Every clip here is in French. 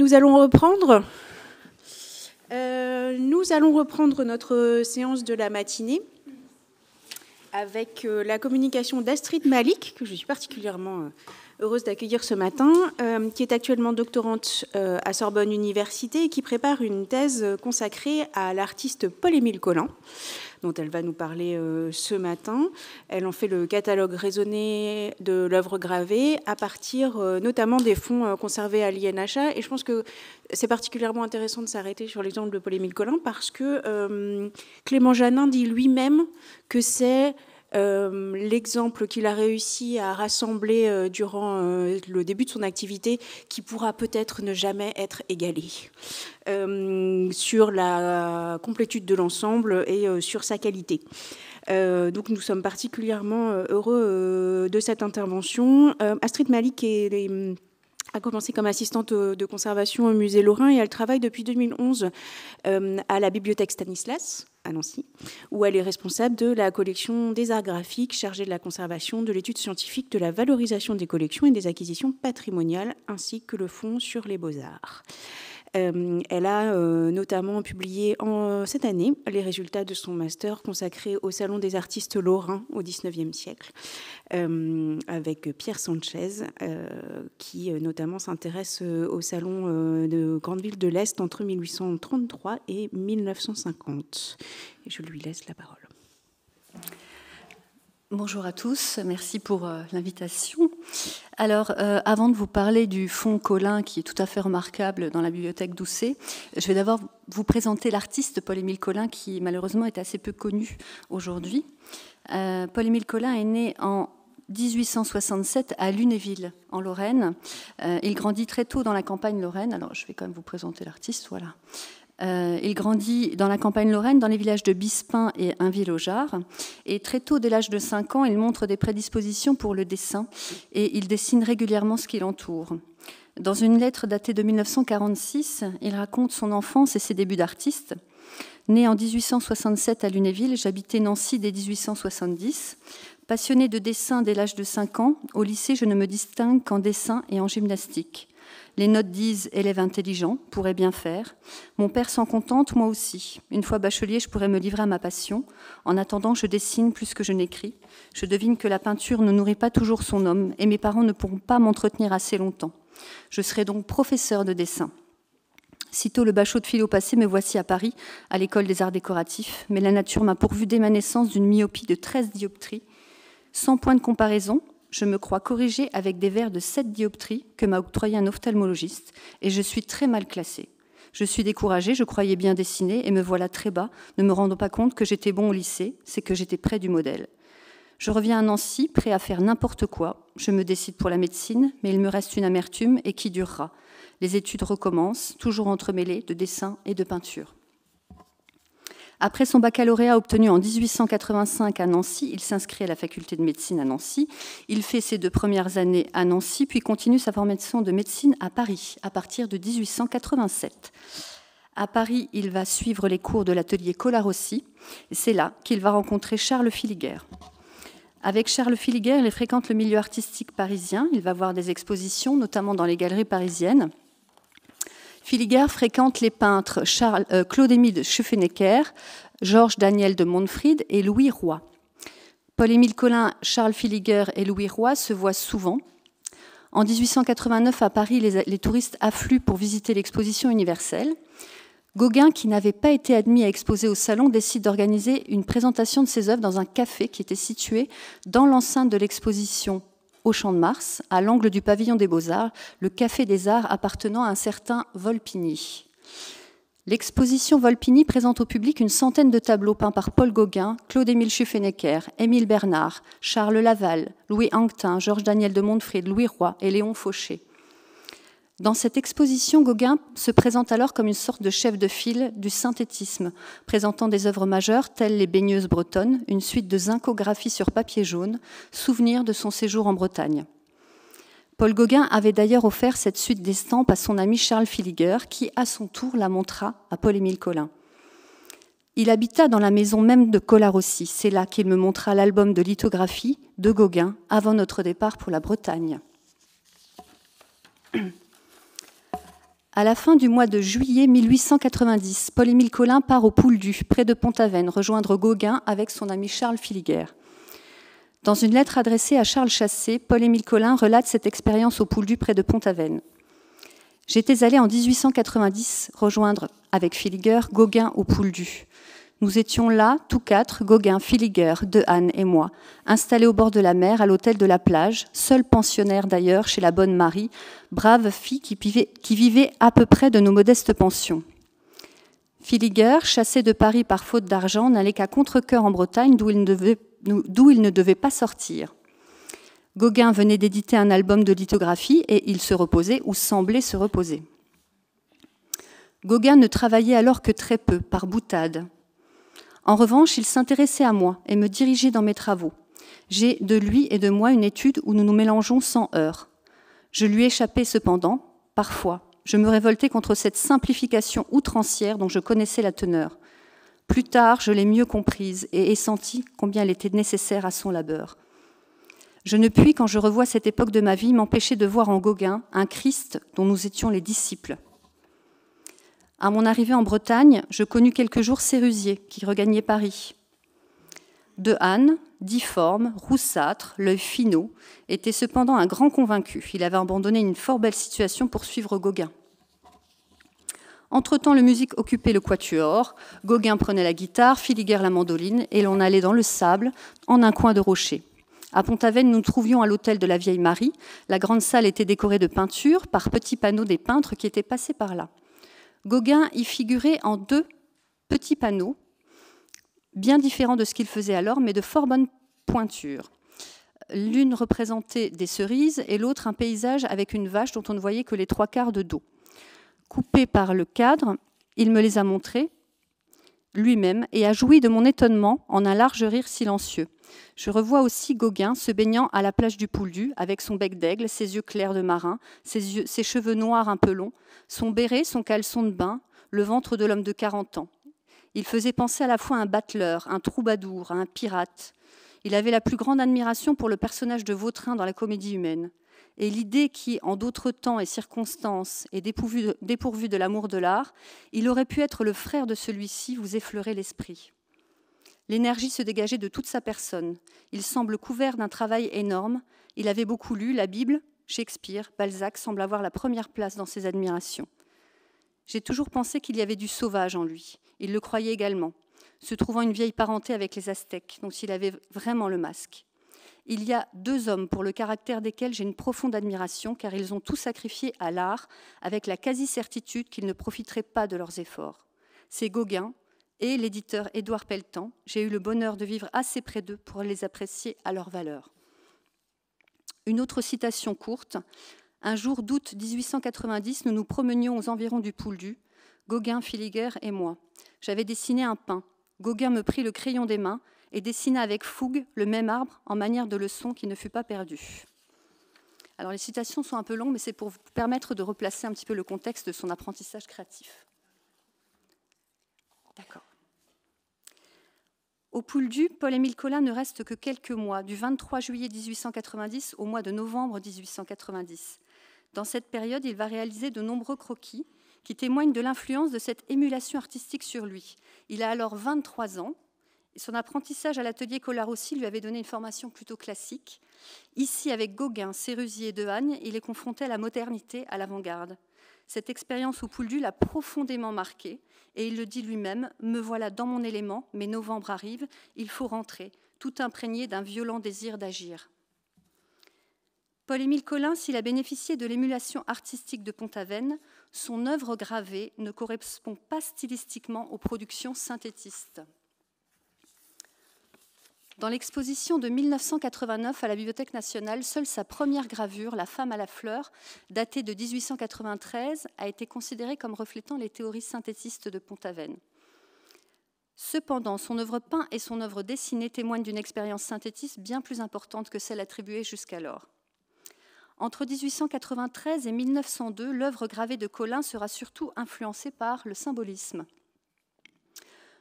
Nous allons reprendre. Euh, nous allons reprendre notre séance de la matinée avec euh, la communication d'Astrid Malik, que je suis particulièrement euh, heureuse d'accueillir ce matin, qui est actuellement doctorante à Sorbonne Université et qui prépare une thèse consacrée à l'artiste Paul-Émile Collin dont elle va nous parler euh, ce matin. Elle en fait le catalogue raisonné de l'œuvre gravée à partir euh, notamment des fonds euh, conservés à l'INHA. Et je pense que c'est particulièrement intéressant de s'arrêter sur l'exemple de Paul-Émile Collin parce que Clément Janin dit lui-même que c'est euh, l'exemple qu'il a réussi à rassembler euh, durant euh, le début de son activité, qui pourra peut-être ne jamais être égalé, sur la complétude de l'ensemble et sur sa qualité. donc nous sommes particulièrement heureux de cette intervention. Astrid Malik est les a commencé comme assistante euh, de conservation au musée Lorrain et elle travaille depuis 2011 euh, à la bibliothèque Stanislas à Nancy, où elle est responsable de la collection des arts graphiques, chargée de la conservation, de l'étude scientifique, de la valorisation des collections et des acquisitions patrimoniales, ainsi que le fonds sur les beaux-arts. Euh, elle a euh, notamment publié en, cette année les résultats de son master consacré au Salon des artistes lorrains au XIXe siècle, euh, avec Pierre Sanchez, qui notamment s'intéresse au Salon de Grande-Ville de l'Est entre 1833 et 1950. je lui laisse la parole. Bonjour à tous, merci pour euh, l'invitation. Alors, euh, avant de vous parler du fonds Colin, qui est tout à fait remarquable dans la bibliothèque Doucet, je vais d'abord vous présenter l'artiste Paul-Émile Colin, qui malheureusement est assez peu connu aujourd'hui. Euh, Paul-Émile Colin est né en 1867 à Lunéville, en Lorraine. il grandit très tôt dans la campagne lorraine. Alors, je vais quand même vous présenter l'artiste, voilà. Euh, il grandit dans la campagne lorraine, dans les villages de Bispin et inville aux Et très tôt, dès l'âge de 5 ans, il montre des prédispositions pour le dessin et il dessine régulièrement ce qui l'entoure. Dans une lettre datée de 1946, il raconte son enfance et ses débuts d'artiste. Né en 1867 à Lunéville, j'habitais Nancy dès 1870. Passionné de dessin dès l'âge de 5 ans, au lycée, je ne me distingue qu'en dessin et en gymnastique. Les notes disent élève intelligent, pourrait bien faire. Mon père s'en contente, moi aussi. Une fois bachelier, je pourrais me livrer à ma passion. En attendant, je dessine plus que je n'écris. Je devine que la peinture ne nourrit pas toujours son homme et mes parents ne pourront pas m'entretenir assez longtemps. Je serai donc professeur de dessin. Sitôt le bachot de philo passé, me voici à Paris, à l'école des arts décoratifs, mais la nature m'a pourvu dès ma naissance d'une myopie de 13 dioptries. Sans point de comparaison, je me crois corrigée avec des verres de 7 dioptries que m'a octroyé un ophtalmologiste et je suis très mal classée. Je suis découragée, je croyais bien dessiner et me voilà très bas, ne me rendant pas compte que j'étais bon au lycée, c'est que j'étais près du modèle. Je reviens à Nancy, prêt à faire n'importe quoi. Je me décide pour la médecine, mais il me reste une amertume et qui durera. Les études recommencent, toujours entremêlées de dessins et de peinture. Après son baccalauréat obtenu en 1885 à Nancy, il s'inscrit à la faculté de médecine à Nancy. Il fait ses deux premières années à Nancy, puis continue sa formation de médecine à Paris à partir de 1887. À Paris, il va suivre les cours de l'atelier Colarossi. C'est là qu'il va rencontrer Charles Filiguer. Avec Charles Filiguer, il fréquente le milieu artistique parisien. Il va voir des expositions, notamment dans les galeries parisiennes. Filiger fréquente les peintres Charles, euh, Claude-Émile Schuffenecker, Georges Daniel de Montfried et Louis Roy. Paul-Émile Collin, Charles Filiger et Louis Roy se voient souvent. En 1889, à Paris, les, les touristes affluent pour visiter l'exposition universelle. Gauguin, qui n'avait pas été admis à exposer au salon, décide d'organiser une présentation de ses œuvres dans un café qui était situé dans l'enceinte de l'exposition au Champ de Mars, à l'angle du pavillon des Beaux-Arts, le Café des Arts appartenant à un certain Volpini. L'exposition Volpini présente au public une centaine de tableaux peints par Paul Gauguin, Claude-Émile Schuffenecker, Émile Bernard, Charles Laval, Louis Anquetin, Georges Daniel de Montfried, Louis Roy et Léon Fauché. Dans cette exposition, Gauguin se présente alors comme une sorte de chef de file du synthétisme, présentant des œuvres majeures telles Les baigneuses bretonnes, une suite de zincographies sur papier jaune, souvenir de son séjour en Bretagne. Paul Gauguin avait d'ailleurs offert cette suite d'estampes à son ami Charles Filiger, qui à son tour la montra à Paul-Émile Collin. Il habita dans la maison même de aussi, c'est là qu'il me montra l'album de lithographie de Gauguin avant notre départ pour la Bretagne. À la fin du mois de juillet 1890, Paul Émile Collin part au Pouldu, près de Pont-Aven, rejoindre Gauguin avec son ami Charles Filiguer. Dans une lettre adressée à Charles Chassé, Paul Émile Collin relate cette expérience au Pouldu près de Pont-Aven. J'étais allé en 1890 rejoindre avec Filiguerre Gauguin au Pouldu. Nous étions là, tous quatre, Gauguin, Filiger, Anne et moi, installés au bord de la mer, à l'hôtel de la plage, seul pensionnaire d'ailleurs chez la bonne Marie, brave fille qui vivait, à peu près de nos modestes pensions. Filiger, chassé de Paris par faute d'argent, n'allait qu'à contre-coeur en Bretagne, d'où il, il ne devait pas sortir. Gauguin venait d'éditer un album de lithographie et il se reposait ou semblait se reposer. Gauguin ne travaillait alors que très peu, par boutade. En revanche, il s'intéressait à moi et me dirigeait dans mes travaux. J'ai de lui et de moi une étude où nous nous mélangeons sans heurts. Je lui échappais cependant, parfois. Je me révoltais contre cette simplification outrancière dont je connaissais la teneur. Plus tard, je l'ai mieux comprise et ai senti combien elle était nécessaire à son labeur. Je ne puis, quand je revois cette époque de ma vie, m'empêcher de voir en Gauguin un Christ dont nous étions les disciples. À mon arrivée en Bretagne, je connus quelques jours Sérusier, qui regagnait Paris. De Anne, difforme, roussâtre, l'œil finot, était cependant un grand convaincu. Il avait abandonné une fort belle situation pour suivre Gauguin. Entre-temps, le musique occupait le quatuor, Gauguin prenait la guitare, filiguer la mandoline, et l'on allait dans le sable, en un coin de rocher. À Pont-Aven, nous trouvions à l'hôtel de la Vieille Marie. La grande salle était décorée de peintures par petits panneaux des peintres qui étaient passés par là. Gauguin y figurait en deux petits panneaux, bien différents de ce qu'il faisait alors, mais de fort bonne pointure. L'une représentait des cerises et l'autre un paysage avec une vache dont on ne voyait que les trois quarts de dos. Coupé par le cadre, il me les a montrés lui-même et a joui de mon étonnement en un large rire silencieux. Je revois aussi Gauguin se baignant à la plage du Pouldu, avec son bec d'aigle, ses yeux clairs de marin, ses, cheveux noirs un peu longs, son béret, son caleçon de bain, le ventre de l'homme de 40 ans. Il faisait penser à la fois à un battleur, un troubadour, un pirate. Il avait la plus grande admiration pour le personnage de Vautrin dans la comédie humaine et l'idée qui, en d'autres temps et circonstances, est dépourvue de, de l'amour de l'art, il aurait pu être le frère de celui-ci, vous effleurer l'esprit. L'énergie se dégageait de toute sa personne. Il semble couvert d'un travail énorme. Il avait beaucoup lu la Bible, Shakespeare, Balzac semble avoir la première place dans ses admirations. J'ai toujours pensé qu'il y avait du sauvage en lui. Il le croyait également, se trouvant une vieille parenté avec les Aztèques, dont il avait vraiment le masque. Il y a deux hommes pour le caractère desquels j'ai une profonde admiration, car ils ont tout sacrifié à l'art, avec la quasi-certitude qu'ils ne profiteraient pas de leurs efforts. C'est Gauguin et l'éditeur Édouard Pelletan. J'ai eu le bonheur de vivre assez près d'eux pour les apprécier à leur valeur. Une autre citation courte. Un jour d'août 1890, nous nous promenions aux environs du Pouldu, Gauguin, Filiger et moi. J'avais dessiné un pain. Gauguin me prit le crayon des mains et dessina avec fougue le même arbre en manière de leçon qui ne fut pas perdue. Alors les citations sont un peu longues, mais c'est pour vous permettre de replacer un petit peu le contexte de son apprentissage créatif. D'accord. Au Pouldu, Paul-Émile Collin ne reste que quelques mois, du 23 juillet 1890 au mois de novembre 1890. Dans cette période, il va réaliser de nombreux croquis qui témoignent de l'influence de cette émulation artistique sur lui. Il a alors 23 ans son apprentissage à l'atelier aussi lui avait donné une formation plutôt classique. Ici, avec Gauguin, Sérusier et Dehagne, il est confronté à la modernité, à l'avant-garde. Cette expérience au Pouldu l'a profondément marqué et il le dit lui-même Me voilà dans mon élément, mais novembre arrive, il faut rentrer, tout imprégné d'un violent désir d'agir. Paul-Émile Collin, s'il a bénéficié de l'émulation artistique de pont son œuvre gravée ne correspond pas stylistiquement aux productions synthétistes. Dans l'exposition de 1989 à la Bibliothèque nationale, seule sa première gravure, La femme à la fleur, datée de 1893, a été considérée comme reflétant les théories synthétistes de pont Cependant, son œuvre peint et son œuvre dessinée témoignent d'une expérience synthétiste bien plus importante que celle attribuée jusqu'alors. Entre 1893 et 1902, l'œuvre gravée de Colin sera surtout influencée par le symbolisme.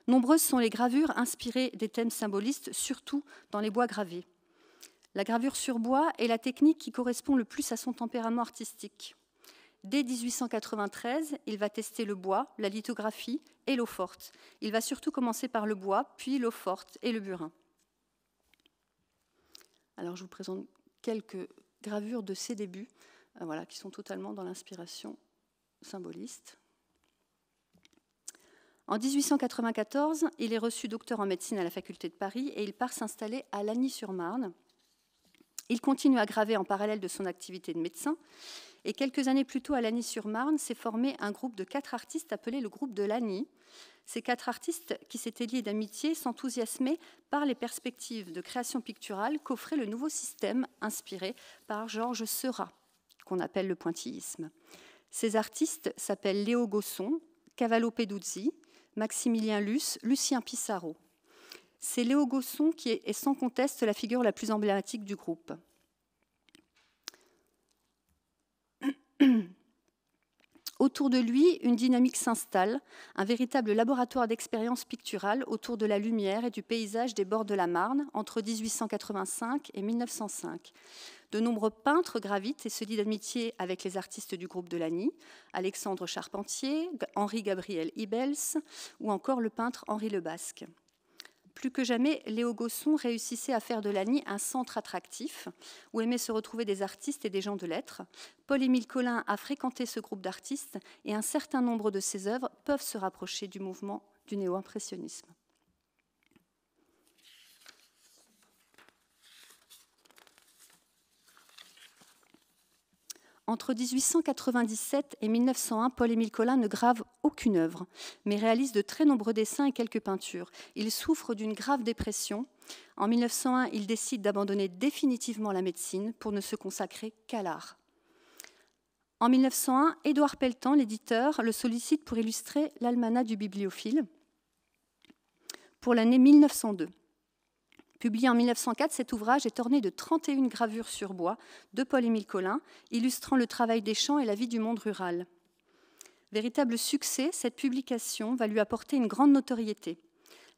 Nombreuses sont les gravures inspirées des thèmes symbolistes, surtout dans les bois gravés. La gravure sur bois est la technique qui correspond le plus à son tempérament artistique. Dès 1893, il va tester le bois, la lithographie et l'eau forte. Il va surtout commencer par le bois, puis l'eau forte et le burin. Alors je vous présente quelques gravures de ses débuts, euh, voilà, qui sont totalement dans l'inspiration symboliste. En 1894, il est reçu docteur en médecine à la faculté de Paris et il part s'installer à Lagny-sur-Marne. Il continue à graver en parallèle de son activité de médecin. Et quelques années plus tôt, à Lagny-sur-Marne, s'est formé un groupe de quatre artistes appelé le groupe de Lagny. Ces quatre artistes, qui s'étaient liés d'amitié, s'enthousiasmaient par les perspectives de création picturale qu'offrait le nouveau système inspiré par Georges Seurat, qu'on appelle le pointillisme. Ces artistes s'appellent Léo Gosson, Cavallo Peduzzi, Maximilien Luce, Lucien Pissarro. C'est Léo Gosson qui est, sans conteste la figure la plus emblématique du groupe. Autour de lui, une dynamique s'installe, un véritable laboratoire d'expérience picturale autour de la lumière et du paysage des bords de la Marne entre 1885 et 1905. De nombreux peintres gravitent et se lient d'amitié avec les artistes du groupe de Lagny, Alexandre Charpentier, Henri-Gabriel Ibels ou encore le peintre Henri Lebasque. Plus que jamais, Léo Gosson réussissait à faire de Lagny un centre attractif où aimaient se retrouver des artistes et des gens de lettres. Paul-Émile Collin a fréquenté ce groupe d'artistes et un certain nombre de ses œuvres peuvent se rapprocher du mouvement du néo-impressionnisme. Entre 1897 et 1901, Paul-Émile Collin ne grave aucune œuvre, mais réalise de très nombreux dessins et quelques peintures. Il souffre d'une grave dépression. En 1901, il décide d'abandonner définitivement la médecine pour ne se consacrer qu'à l'art. En 1901, Édouard Pelletan, l'éditeur, le sollicite pour illustrer l'almanach du bibliophile pour l'année 1902. Publié en 1904, cet ouvrage est orné de 31 gravures sur bois de Paul-Émile Collin, illustrant le travail des champs et la vie du monde rural. Véritable succès, cette publication va lui apporter une grande notoriété.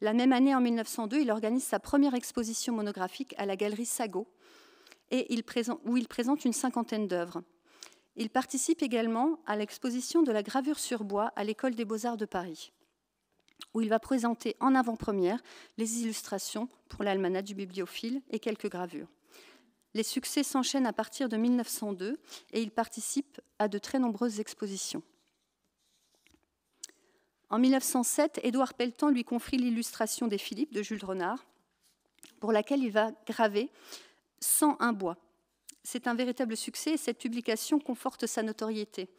La même année, en 1902, il organise sa première exposition monographique à la galerie Sago, et où il présente une cinquantaine d'œuvres. Il participe également à l'exposition de la gravure sur bois à l'École des beaux-arts de Paris où il va présenter en avant-première les illustrations pour l'almanach du bibliophile et quelques gravures. Les succès s'enchaînent à partir de 1902 et il participe à de très nombreuses expositions. En 1907, Édouard Pelletan lui confie l'illustration des Philippes de Jules Renard, pour laquelle il va graver sans un bois. C'est un véritable succès et cette publication conforte sa notoriété.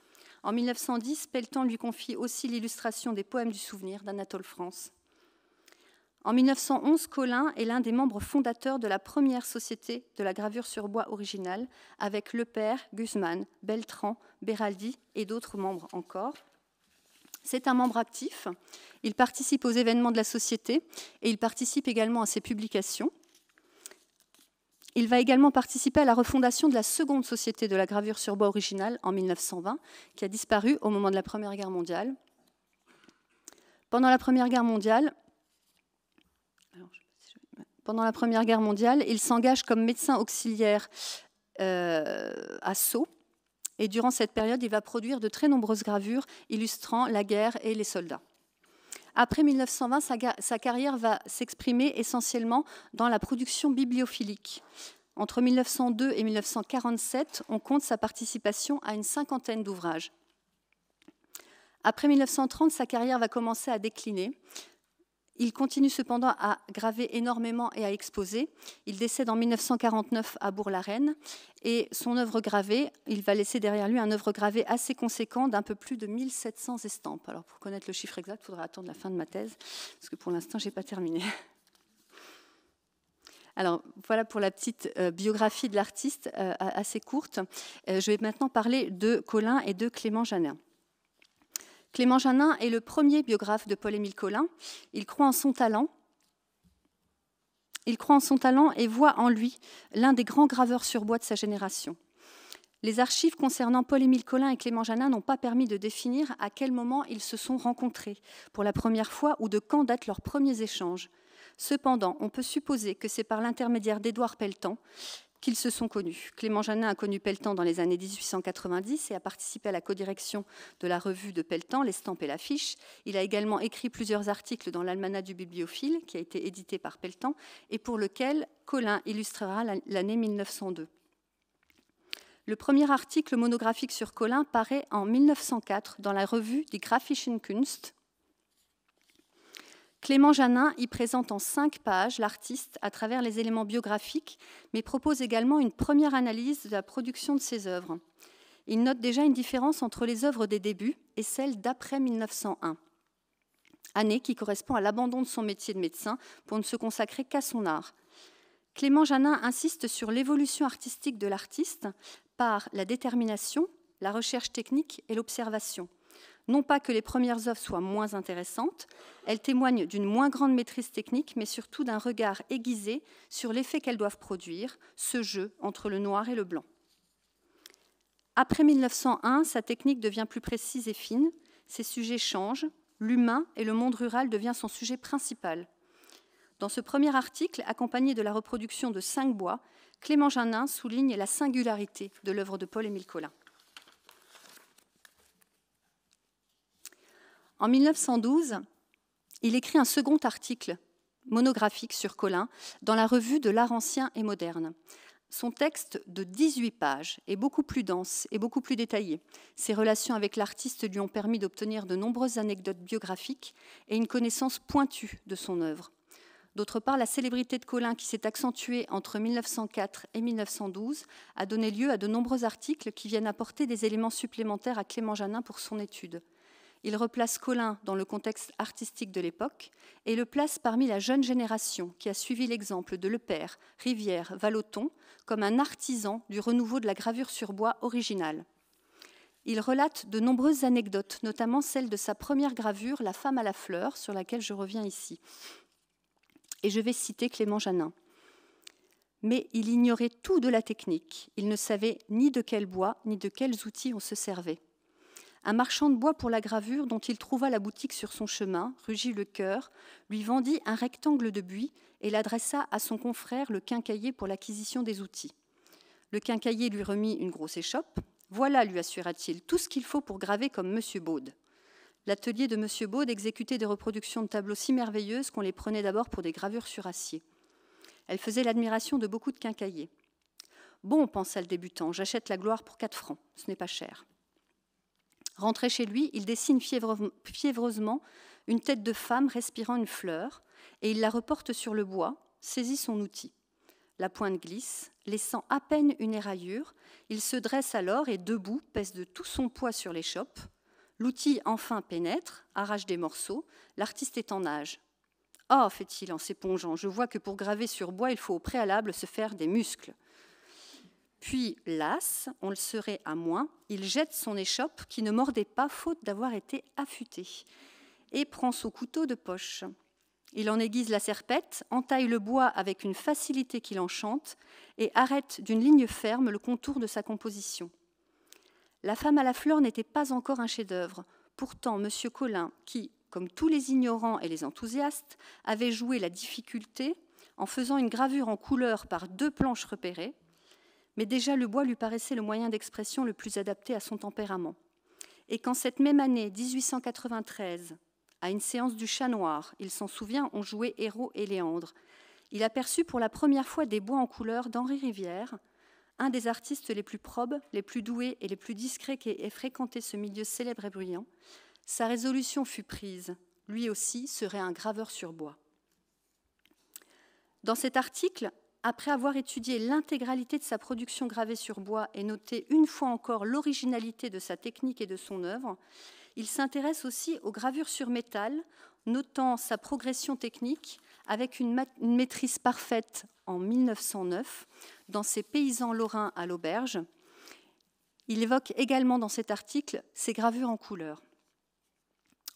En 1910, Pelletan lui confie aussi l'illustration des poèmes du souvenir d'Anatole France. En 1911, Colin est l'un des membres fondateurs de la première société de la gravure sur bois originale, avec Le Père, Guzman, Beltran, Beraldi et d'autres membres encore. C'est un membre actif, il participe aux événements de la société et il participe également à ses publications. Il va également participer à la refondation de la seconde société de la gravure sur bois originale en 1920, qui a disparu au moment de la Première Guerre mondiale. Pendant la Première Guerre mondiale, pendant la Première Guerre mondiale, il s'engage comme médecin auxiliaire euh, à Sceaux. Et durant cette période, il va produire de très nombreuses gravures illustrant la guerre et les soldats. Après 1920, sa, carrière va s'exprimer essentiellement dans la production bibliophilique. Entre 1902 et 1947, on compte sa participation à une cinquantaine d'ouvrages. Après 1930, sa carrière va commencer à décliner. Il continue cependant à graver énormément et à exposer. Il décède en 1949 à Bourg-la-Reine et son œuvre gravée, il va laisser derrière lui un œuvre gravée assez conséquent d'un peu plus de 1700 estampes. Alors pour connaître le chiffre exact, il faudra attendre la fin de ma thèse parce que pour l'instant, je n'ai pas terminé. Alors voilà pour la petite euh, biographie de l'artiste euh, assez courte. Euh, je vais maintenant parler de Colin et de Clément Janin. Clément Janin est le premier biographe de Paul-Émile Collin. Il croit en son talent. Il croit en son talent et voit en lui l'un des grands graveurs sur bois de sa génération. Les archives concernant Paul-Émile Collin et Clément Janin n'ont pas permis de définir à quel moment ils se sont rencontrés pour la première fois ou de quand datent leurs premiers échanges. Cependant, on peut supposer que c'est par l'intermédiaire d'Édouard Pelletan qu'ils se sont connus. Clément Jeannin a connu Pelletan dans les années 1890 et a participé à la codirection de la revue de Pelletan, L'estampe et l'affiche. Il a également écrit plusieurs articles dans l'Almanach du bibliophile, qui a été édité par Pelletan, et pour lequel Colin illustrera l'année 1902. Le premier article monographique sur Colin paraît en 1904 dans la revue des Graphischen Kunst Clément Janin y présente en cinq pages l'artiste à travers les éléments biographiques, mais propose également une première analyse de la production de ses œuvres. Il note déjà une différence entre les œuvres des débuts et celles d'après 1901, année qui correspond à l'abandon de son métier de médecin pour ne se consacrer qu'à son art. Clément Janin insiste sur l'évolution artistique de l'artiste par la détermination, la recherche technique et l'observation. Non pas que les premières œuvres soient moins intéressantes, elles témoignent d'une moins grande maîtrise technique, mais surtout d'un regard aiguisé sur l'effet qu'elles doivent produire, ce jeu entre le noir et le blanc. Après 1901, sa technique devient plus précise et fine, ses sujets changent, l'humain et le monde rural devient son sujet principal. Dans ce premier article, accompagné de la reproduction de cinq bois, Clément Janin souligne la singularité de l'œuvre de Paul-Émile Collin. En 1912, il écrit un second article monographique sur Colin dans la revue de l'art ancien et moderne. Son texte de 18 pages est beaucoup plus dense et beaucoup plus détaillé. Ses relations avec l'artiste lui ont permis d'obtenir de nombreuses anecdotes biographiques et une connaissance pointue de son œuvre. D'autre part, la célébrité de Colin, qui s'est accentuée entre 1904 et 1912, a donné lieu à de nombreux articles qui viennent apporter des éléments supplémentaires à Clément Janin pour son étude. Il replace Colin dans le contexte artistique de l'époque et le place parmi la jeune génération qui a suivi l'exemple de Le Père, Rivière, Valoton comme un artisan du renouveau de la gravure sur bois originale. Il relate de nombreuses anecdotes, notamment celle de sa première gravure, La femme à la fleur, sur laquelle je reviens ici. Et je vais citer Clément Janin. Mais il ignorait tout de la technique. Il ne savait ni de quel bois, ni de quels outils on se servait. Un marchand de bois pour la gravure, dont il trouva la boutique sur son chemin, rugit le cœur, lui vendit un rectangle de buis et l'adressa à son confrère le quincailler pour l'acquisition des outils. Le quincailler lui remit une grosse échoppe. Voilà, lui assura-t-il, tout ce qu'il faut pour graver comme M. Baude. L'atelier de Monsieur Baude exécutait des reproductions de tableaux si merveilleuses qu'on les prenait d'abord pour des gravures sur acier. Elle faisait l'admiration de beaucoup de quincaillers. « Bon, pensa le débutant, j'achète la gloire pour quatre francs, ce n'est pas cher. Rentré chez lui, il dessine fiévreusement une tête de femme respirant une fleur, et il la reporte sur le bois, saisit son outil. La pointe glisse, laissant à peine une éraillure, il se dresse alors et debout pèse de tout son poids sur l'échoppe. L'outil enfin pénètre, arrache des morceaux, l'artiste est en âge. Ah, oh, fait-il en s'épongeant, je vois que pour graver sur bois, il faut au préalable se faire des muscles. Puis, las, on le serait à moins, il jette son échoppe qui ne mordait pas faute d'avoir été affûtée et prend son couteau de poche. Il en aiguise la serpette, entaille le bois avec une facilité qui l'enchante et arrête d'une ligne ferme le contour de sa composition. La femme à la fleur n'était pas encore un chef-d'œuvre. Pourtant, M. Collin, qui, comme tous les ignorants et les enthousiastes, avait joué la difficulté en faisant une gravure en couleur par deux planches repérées, mais déjà le bois lui paraissait le moyen d'expression le plus adapté à son tempérament. Et quand cette même année, 1893, à une séance du Chat Noir, il s'en souvient, on jouait Héros et Léandre, il aperçut pour la première fois des bois en couleur d'Henri Rivière, un des artistes les plus probes, les plus doués et les plus discrets qui aient fréquenté ce milieu célèbre et bruyant. Sa résolution fut prise. Lui aussi serait un graveur sur bois. Dans cet article, après avoir étudié l'intégralité de sa production gravée sur bois et noté une fois encore l'originalité de sa technique et de son œuvre, il s'intéresse aussi aux gravures sur métal, notant sa progression technique avec une, maîtrise parfaite en 1909 dans ses paysans lorrains à l'auberge. Il évoque également dans cet article ses gravures en couleur.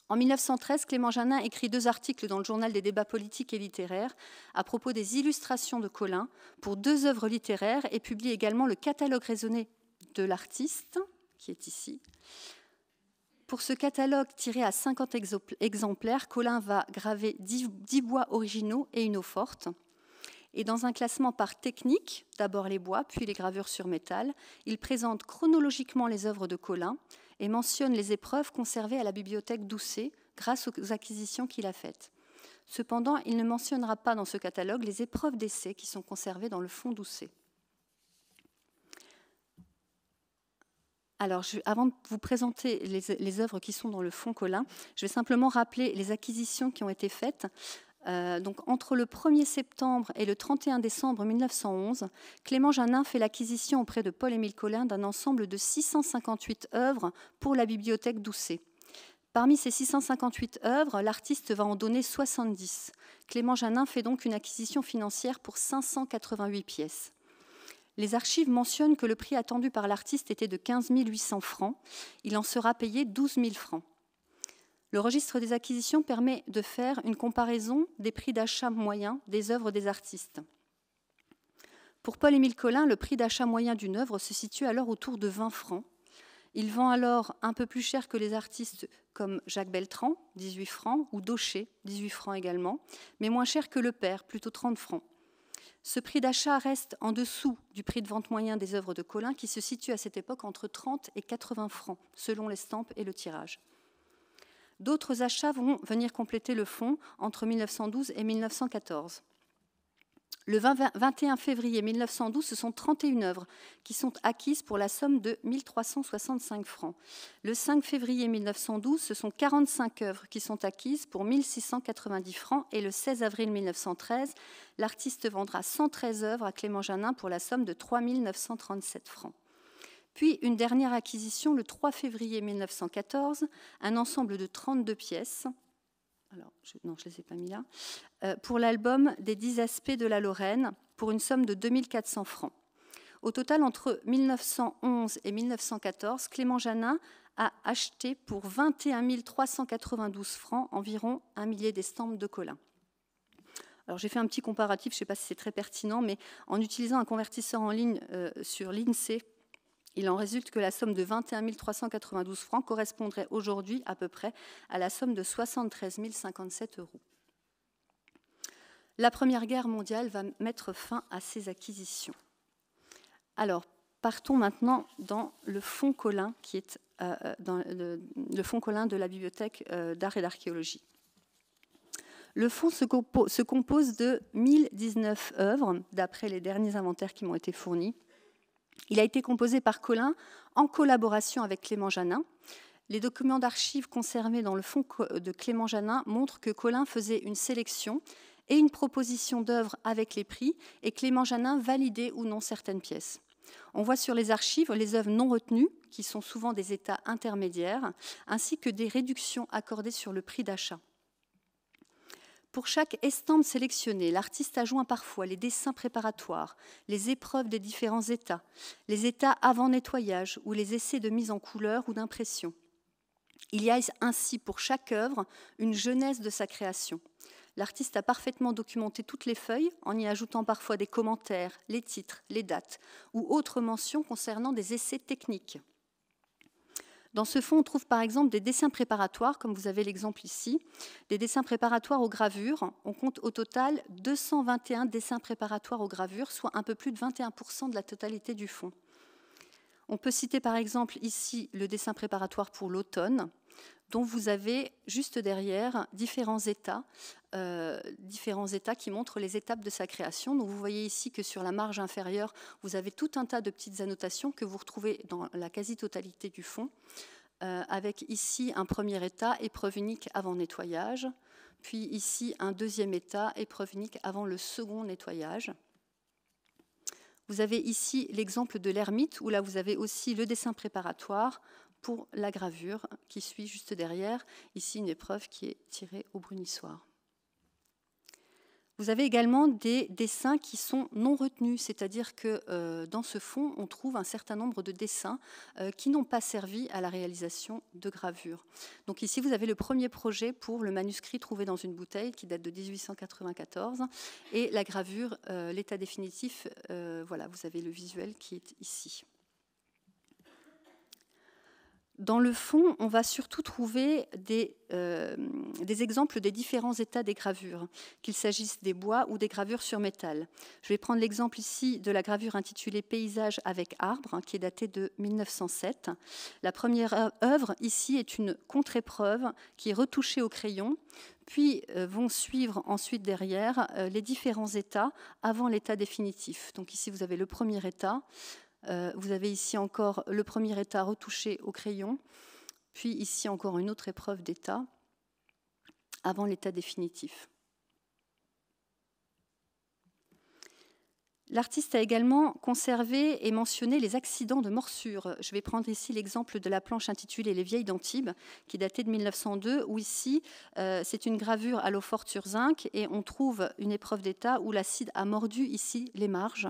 En 1913, Clément Janin écrit deux articles dans le journal des débats politiques et littéraires à propos des illustrations de Colin pour deux œuvres littéraires et publie également le catalogue raisonné de l'artiste, qui est ici. Pour ce catalogue tiré à 50 exemplaires, Colin va graver 10 bois originaux et une eau forte. Et dans un classement par technique, d'abord les bois, puis les gravures sur métal, il présente chronologiquement les œuvres de Colin et mentionne les épreuves conservées à la bibliothèque Doucet grâce aux acquisitions qu'il a faites. Cependant, il ne mentionnera pas dans ce catalogue les épreuves d'essai qui sont conservées dans le fond Doucet. Alors, avant de vous présenter les, les, œuvres qui sont dans le fond Colin, je vais simplement rappeler les acquisitions qui ont été faites. Euh, entre le 1er septembre et le 31 décembre 1911, Clément Janin fait l'acquisition auprès de Paul-Émile Collin d'un ensemble de 658 œuvres pour la bibliothèque Doucet. Parmi ces 658 œuvres, l'artiste va en donner 70. Clément Janin fait donc une acquisition financière pour 588 pièces. Les archives mentionnent que le prix attendu par l'artiste était de 15 800 francs. Il en sera payé 12 000 francs. Le registre des acquisitions permet de faire une comparaison des prix d'achat moyens des œuvres des artistes. Pour Paul-Émile Collin, le prix d'achat moyen d'une œuvre se situe alors autour de 20 francs. Il vend alors un peu plus cher que les artistes comme Jacques Beltrand, 18 francs, ou Daucher, 18 francs également, mais moins cher que Le Père, plutôt 30 francs. Ce prix d'achat reste en dessous du prix de vente moyen des œuvres de Colin, qui se situe à cette époque entre 30 et 80 francs, selon l'estampe et le tirage. D'autres achats vont venir compléter le fonds entre 1912 et 1914. Le 21 février 1912, ce sont 31 œuvres qui sont acquises pour la somme de 1365 francs. Le 5 février 1912, ce sont 45 œuvres qui sont acquises pour 1690 francs. Et le 16 avril 1913, l'artiste vendra 113 œuvres à Clément Janin pour la somme de 3 937 francs. Puis une dernière acquisition le 3 février 1914, un ensemble de 32 pièces. Alors, non, je ne les ai pas mis là. Euh, pour l'album des 10 aspects de la Lorraine, pour une somme de 2400 francs. Au total, entre 1911 et 1914, Clément Janin a acheté pour 21 392 francs environ un millier d'estampes de Colin. Alors j'ai fait un petit comparatif, je ne sais pas si c'est très pertinent, mais en utilisant un convertisseur en ligne euh, sur l'INSEE il en résulte que la somme de 21 392 francs correspondrait aujourd'hui à peu près à la somme de 73 057 euros. La Première Guerre mondiale va mettre fin à ces acquisitions. Alors, partons maintenant dans le fonds Colin, qui est euh, euh, dans le, fonds Colin de la Bibliothèque euh, d'art et d'archéologie. Le fonds se compose de 1019 œuvres, d'après les derniers inventaires qui m'ont été fournis, il a été composé par Colin en collaboration avec Clément Janin. Les documents d'archives conservés dans le fonds euh, de Clément Janin montrent que Colin faisait une sélection et une proposition d'œuvres avec les prix et Clément Janin validait ou non certaines pièces. On voit sur les archives les œuvres non retenues, qui sont souvent des états intermédiaires, ainsi que des réductions accordées sur le prix d'achat. Pour chaque estampe sélectionnée, l'artiste a joint parfois les dessins préparatoires, les épreuves des différents états, les états avant nettoyage ou les essais de mise en couleur ou d'impression. Il y a ainsi pour chaque œuvre une genèse de sa création. L'artiste a parfaitement documenté toutes les feuilles en y ajoutant parfois des commentaires, les titres, les dates ou autres mentions concernant des essais techniques. Dans ce fonds, on trouve par exemple des dessins préparatoires, comme vous avez l'exemple ici, des dessins préparatoires aux gravures. On compte au total 221 dessins préparatoires aux gravures, soit un peu plus de 21% de la totalité du fonds. On peut citer par exemple ici le dessin préparatoire pour l'automne, dont vous avez juste derrière différents états, euh, différents états qui montrent les étapes de sa création. Donc vous voyez ici que sur la marge inférieure, vous avez tout un tas de petites annotations que vous retrouvez dans la quasi-totalité du fond, euh, avec ici un premier état, épreuve unique avant nettoyage, puis ici un deuxième état, épreuve unique avant le second nettoyage. Vous avez ici l'exemple de l'ermite, où là vous avez aussi le dessin préparatoire, pour la gravure qui suit juste derrière. Ici, une épreuve qui est tirée au brunissoir. Vous avez également des dessins qui sont non retenus, c'est-à-dire que euh, dans ce fond, on trouve un certain nombre de dessins euh, qui n'ont pas servi à la réalisation de gravures. Donc ici, vous avez le premier projet pour le manuscrit trouvé dans une bouteille qui date de 1894 et la gravure, euh, l'état définitif, voilà, vous avez le visuel qui est ici. Dans le fond, on va surtout trouver euh, des, exemples des différents états des gravures, qu'il s'agisse des bois ou des gravures sur métal. Je vais prendre l'exemple ici de la gravure intitulée Paysage avec arbre, hein, qui est datée de 1907. La première œuvre ici est une contre-épreuve qui est retouchée au crayon, puis euh, vont suivre ensuite derrière euh, les différents états avant l'état définitif. Donc ici, vous avez le premier état, euh, vous avez ici encore le premier état retouché au crayon, puis ici encore une autre épreuve d'état avant l'état définitif. L'artiste a également conservé et mentionné les accidents de morsure. Je vais prendre ici l'exemple de la planche intitulée Les vieilles d'Antibes, qui datait de 1902, où ici, euh, c'est une gravure à l'eau forte sur zinc, et on trouve une épreuve d'état où l'acide a mordu ici les marges.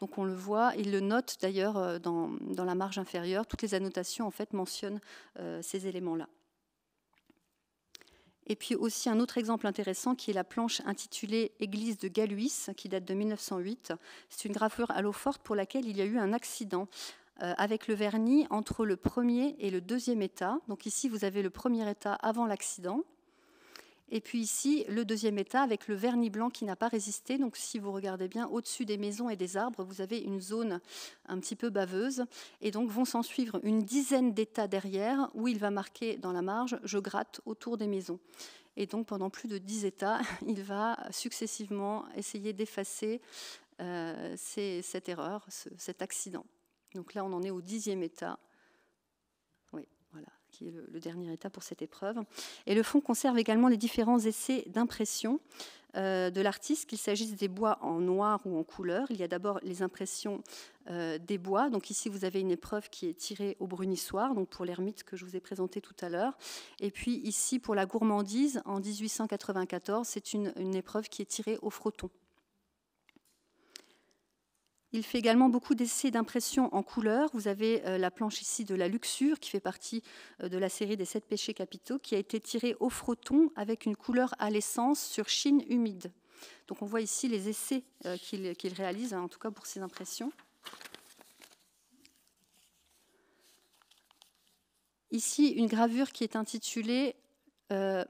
Donc on le voit, il le note d'ailleurs euh, dans, la marge inférieure. Toutes les annotations, en fait, mentionnent euh, ces éléments-là. Et puis aussi un autre exemple intéressant qui est la planche intitulée Église de Galuis, qui date de 1908. C'est une gravure à l'eau forte pour laquelle il y a eu un accident euh, avec le vernis entre le premier et le deuxième état. Donc ici, vous avez le premier état avant l'accident, et puis ici, le deuxième état avec le vernis blanc qui n'a pas résisté. Donc si vous regardez bien, au-dessus des maisons et des arbres, vous avez une zone un petit peu baveuse. Et donc vont s'en suivre une dizaine d'états derrière où il va marquer dans la marge, je gratte autour des maisons. Et donc pendant plus de dix états, il va successivement essayer d'effacer euh, cette erreur, cet accident. Donc là, on en est au dixième état qui est le, dernier état pour cette épreuve. Et le fond conserve également les différents essais d'impression euh, de l'artiste, qu'il s'agisse des bois en noir ou en couleur. Il y a d'abord les impressions euh, des bois. Donc ici, vous avez une épreuve qui est tirée au brunissoir, donc pour l'ermite que je vous ai présenté tout à l'heure. Et puis ici, pour la gourmandise, en 1894, c'est une, une épreuve qui est tirée au froton. Il fait également beaucoup d'essais d'impression en couleur. Vous avez euh, la planche ici de la luxure, qui fait partie euh, de la série des sept péchés capitaux, qui a été tirée au frotton avec une couleur à l'essence sur Chine humide. Donc on voit ici les essais euh, qu'il réalise, hein, en tout cas pour ses impressions. Ici, une gravure qui est intitulée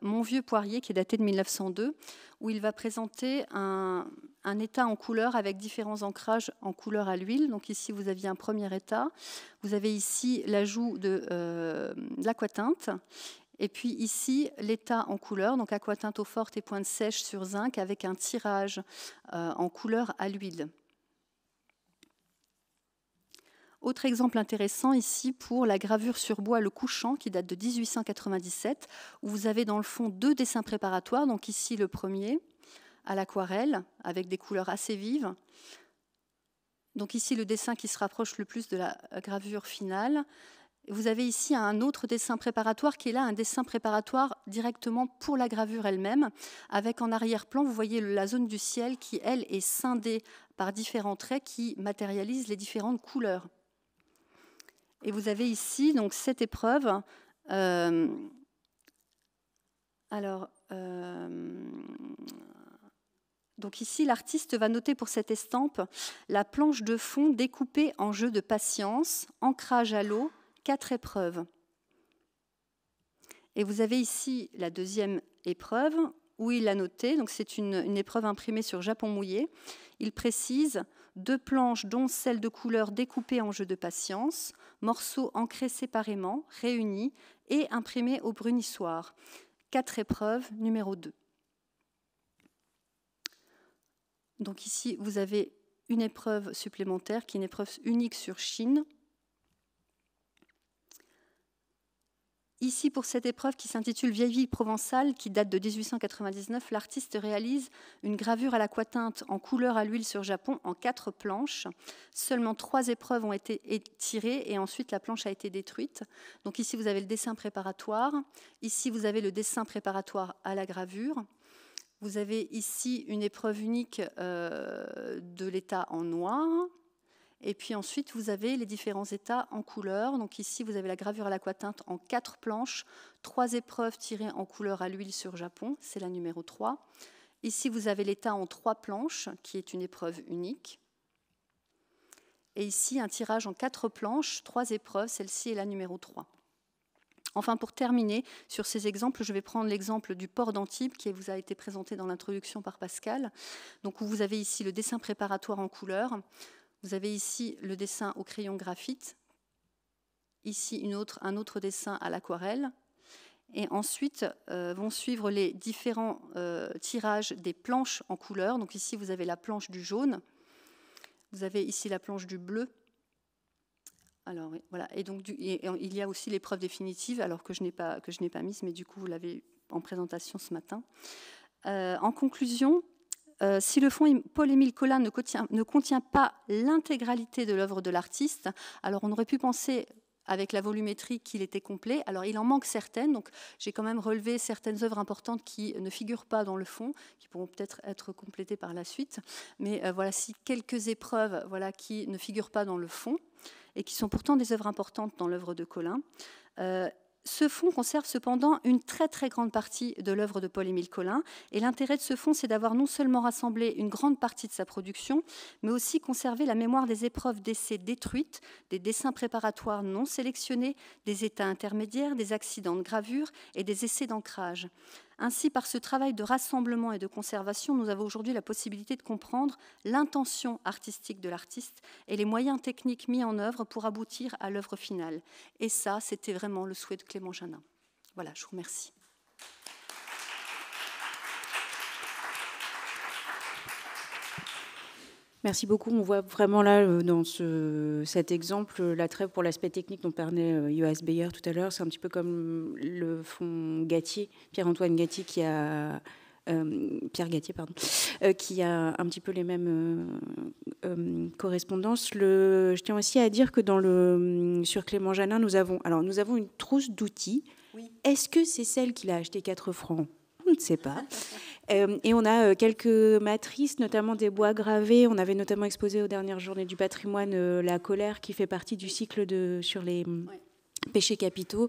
Mon vieux poirier, qui est datée de 1902, où il va présenter un, un état en couleur avec différents ancrages en couleur à l'huile. Donc ici, vous aviez un premier état. Vous avez ici l'ajout de, euh, l'aquatinte. Et puis ici, l'état en couleur, donc aquatinte eau forte et pointe sèche sur zinc avec un tirage euh, en couleur à l'huile. Autre exemple intéressant ici pour la gravure sur bois Le Couchant qui date de 1897, où vous avez dans le fond deux dessins préparatoires, donc ici le premier, à l'aquarelle, avec des couleurs assez vives. Donc ici le dessin qui se rapproche le plus de la gravure finale. Vous avez ici un autre dessin préparatoire qui est là un dessin préparatoire directement pour la gravure elle-même, avec en arrière-plan, vous voyez la zone du ciel qui, elle, est scindée par différents traits qui matérialisent les différentes couleurs. Et vous avez ici donc cette épreuve. Euh, alors, euh, donc ici, l'artiste va noter pour cette estampe la planche de fond découpée en jeu de patience, ancrage à l'eau, quatre épreuves. Et vous avez ici la deuxième épreuve où il a noté, donc c'est une, épreuve imprimée sur Japon mouillé, il précise deux planches dont celle de couleur découpée en jeu de patience, morceaux ancrés séparément, réunis et imprimés au brunissoir. Quatre épreuves, numéro deux. Donc ici, vous avez une épreuve supplémentaire qui est une épreuve unique sur Chine. Ici, pour cette épreuve qui s'intitule Vieille ville provençale, qui date de 1899, l'artiste réalise une gravure à l'aquatinte en couleur à l'huile sur Japon en quatre planches. Seulement trois épreuves ont été tirées et ensuite la planche a été détruite. Donc ici, vous avez le dessin préparatoire. Ici, vous avez le dessin préparatoire à la gravure. Vous avez ici une épreuve unique euh, de l'état en noir. Et puis ensuite, vous avez les différents états en couleur. Donc ici, vous avez la gravure à l'aquatinte en quatre planches, trois épreuves tirées en couleur à l'huile sur Japon, c'est la numéro 3. Ici, vous avez l'état en trois planches, qui est une épreuve unique. Et ici, un tirage en quatre planches, trois épreuves, celle-ci est la numéro 3. Enfin, pour terminer, sur ces exemples, je vais prendre l'exemple du port d'Antibes qui vous a été présenté dans l'introduction par Pascal. Donc, vous avez ici le dessin préparatoire en couleur. Vous avez ici le dessin au crayon graphite, ici un autre dessin à l'aquarelle, et ensuite euh, vont suivre les différents euh, tirages des planches en couleur. Donc ici, vous avez la planche du jaune, vous avez ici la planche du bleu, alors voilà. Et donc il y a aussi l'épreuve définitive, alors que je n'ai pas que je n'ai pas mise, mais du coup vous l'avez en présentation ce matin. Euh, en conclusion, euh, si le fond Paul-Émile Collin ne contient, ne contient pas l'intégralité de l'œuvre de l'artiste, alors on aurait pu penser avec la volumétrie qu'il était complet. Alors il en manque certaines, donc j'ai quand même relevé certaines œuvres importantes qui ne figurent pas dans le fond, qui pourront peut-être être complétées par la suite. Mais euh, voilà, si quelques épreuves voilà, qui ne figurent pas dans le fond et qui sont pourtant des œuvres importantes dans l'œuvre de Colin. Euh, ce fonds conserve cependant une très très grande partie de l'œuvre de Paul-Émile Colin, Et l'intérêt de ce fonds, c'est d'avoir non seulement rassemblé une grande partie de sa production, mais aussi conservé la mémoire des épreuves d'essais détruites, des dessins préparatoires non sélectionnés, des états intermédiaires, des accidents de gravure et des essais d'ancrage. Ainsi, par ce travail de rassemblement et de conservation, nous avons aujourd'hui la possibilité de comprendre l'intention artistique de l'artiste et les moyens techniques mis en œuvre pour aboutir à l'œuvre finale. Et ça, c'était vraiment le souhait de Clément Janin. Voilà, je vous remercie. Merci beaucoup. On voit vraiment là, euh, dans ce, cet exemple, euh, la trêve pour l'aspect technique dont parlait Yoas euh, Beyer tout à l'heure. C'est un petit peu comme le fond Gatier, Pierre-Antoine Gatier, qui a. Pierre pardon, qui a un petit peu les mêmes correspondances. Le, je tiens aussi à dire que dans le, mm, sur Clément Janin, nous avons, alors nous avons une trousse d'outils. Est-ce que c'est celle qu'il a acheté 4 francs On ne sait pas. Euh, et on a euh, quelques matrices, notamment des bois gravés. On avait notamment exposé aux dernières journées du patrimoine euh, la colère qui fait partie du cycle de, sur les péchés capitaux,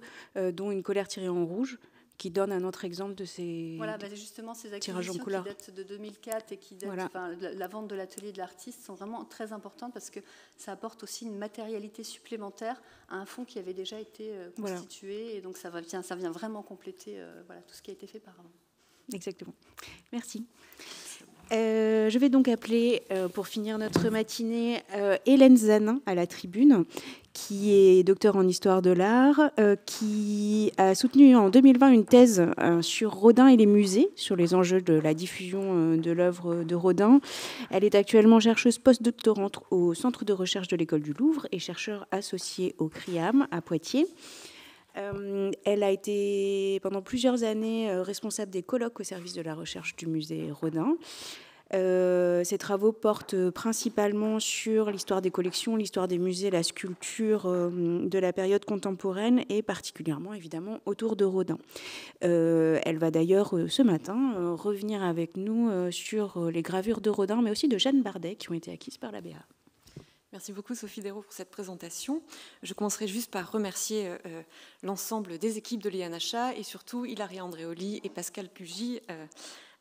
dont une colère tirée en rouge qui donne un autre exemple de ces voilà, bah, justement ces acquisitions qui datent de 2004 et qui datent, la, vente de l'atelier de l'artiste sont vraiment très importantes parce que ça apporte aussi une matérialité supplémentaire à un fonds qui avait déjà été constitué et donc ça vient, ça vient vraiment compléter tout ce qui a été fait par avant exactement. Merci. Euh, je vais donc appeler, euh, pour finir notre matinée, euh, Hélène Zanin à la tribune, qui est docteur en histoire de l'art, qui a soutenu en 2020 une thèse sur Rodin et les musées, sur les enjeux de la diffusion de l'œuvre de Rodin. Elle est actuellement chercheuse postdoctorante au Centre de recherche de l'École du Louvre et chercheur associée au CRIAM à Poitiers. Euh, elle a été pendant plusieurs années euh, responsable des colloques au service de la recherche du musée Rodin. Euh, ses travaux portent principalement sur l'histoire des collections, l'histoire des musées, la sculpture de la période contemporaine et particulièrement évidemment autour de Rodin. elle va d'ailleurs ce matin revenir avec nous sur les gravures de Rodin mais aussi de Jeanne Bardet qui ont été acquises par la BA. Merci beaucoup Sophie Dero pour cette présentation. Je commencerai juste par remercier euh, l'ensemble des équipes de l'IANHA et surtout Hilaria Andréoli et Pascal Pugy, euh,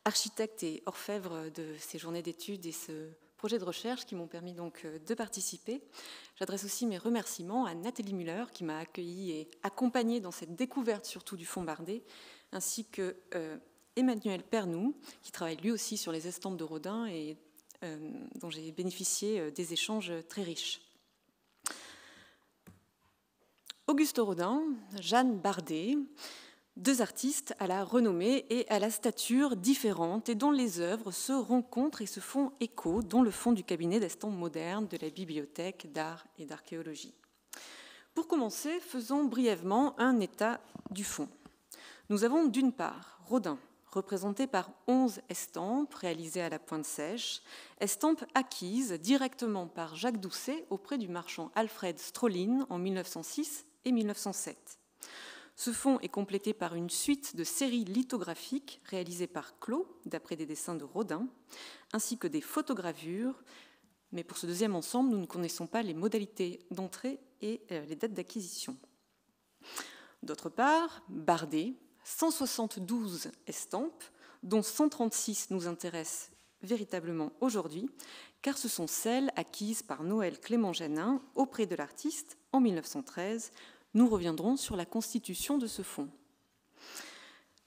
architectes et orfèvres de ces journées d'études et ce projet de recherche qui m'ont permis donc euh, de participer. J'adresse aussi mes remerciements à Nathalie Muller qui m'a accueillie et accompagnée dans cette découverte surtout du fond bardé, ainsi que Emmanuel Pernou qui travaille lui aussi sur les estampes de Rodin et euh, dont j'ai bénéficié euh, des échanges très riches. Auguste Rodin, Jeanne Bardet, deux artistes à la renommée et à la stature différentes et dont les œuvres se rencontrent et se font écho dans le fond du cabinet d'Aston moderne de la Bibliothèque d'art et d'archéologie. Pour commencer, faisons brièvement un état du fond. Nous avons d'une part Rodin, représentée par 11 estampes réalisées à la pointe sèche, estampes acquises directement par Jacques Doucet auprès du marchand Alfred Strollin en 1906 et 1907. Ce fonds est complété par une suite de séries lithographiques réalisées par Claude, d'après des dessins de Rodin, ainsi que des photogravures. Mais pour ce deuxième ensemble, nous ne connaissons pas les modalités d'entrée et euh, les dates d'acquisition. D'autre part, Bardet, 172 estampes, dont 136 nous intéressent véritablement aujourd'hui, car ce sont celles acquises par Noël Clément Janin auprès de l'artiste en 1913. Nous reviendrons sur la constitution de ce fonds.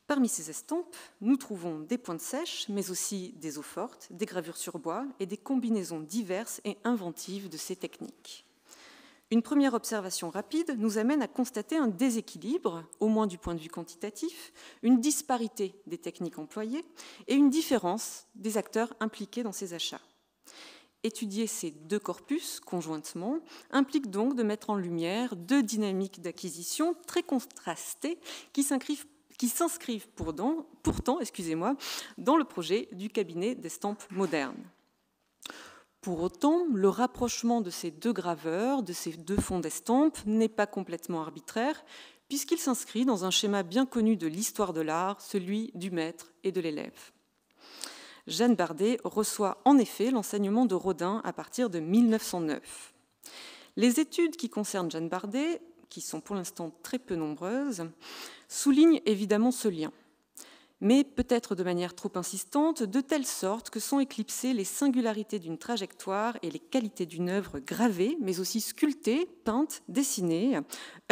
Parmi ces estampes, nous trouvons des pointes sèches, mais aussi des eaux fortes, des gravures sur bois et des combinaisons diverses et inventives de ces techniques. Une première observation rapide nous amène à constater un déséquilibre, au moins du point de vue quantitatif, une disparité des techniques employées et une différence des acteurs impliqués dans ces achats. Étudier ces deux corpus conjointement implique donc de mettre en lumière deux dynamiques d'acquisition très contrastées qui s'inscrivent pourtant, excusez dans le projet du cabinet d'estampes modernes. Pour autant, le rapprochement de ces deux graveurs, de ces deux fonds d'estampes, n'est pas complètement arbitraire, puisqu'il s'inscrit dans un schéma bien connu de l'histoire de l'art, celui du maître et de l'élève. Jeanne Bardet reçoit en effet l'enseignement de Rodin à partir de 1909. Les études qui concernent Jeanne Bardet, qui sont pour l'instant très peu nombreuses, soulignent évidemment ce lien mais peut-être de manière trop insistante, de telle sorte que sont éclipsées les singularités d'une trajectoire et les qualités d'une œuvre gravée, mais aussi sculptée, peinte, dessinée,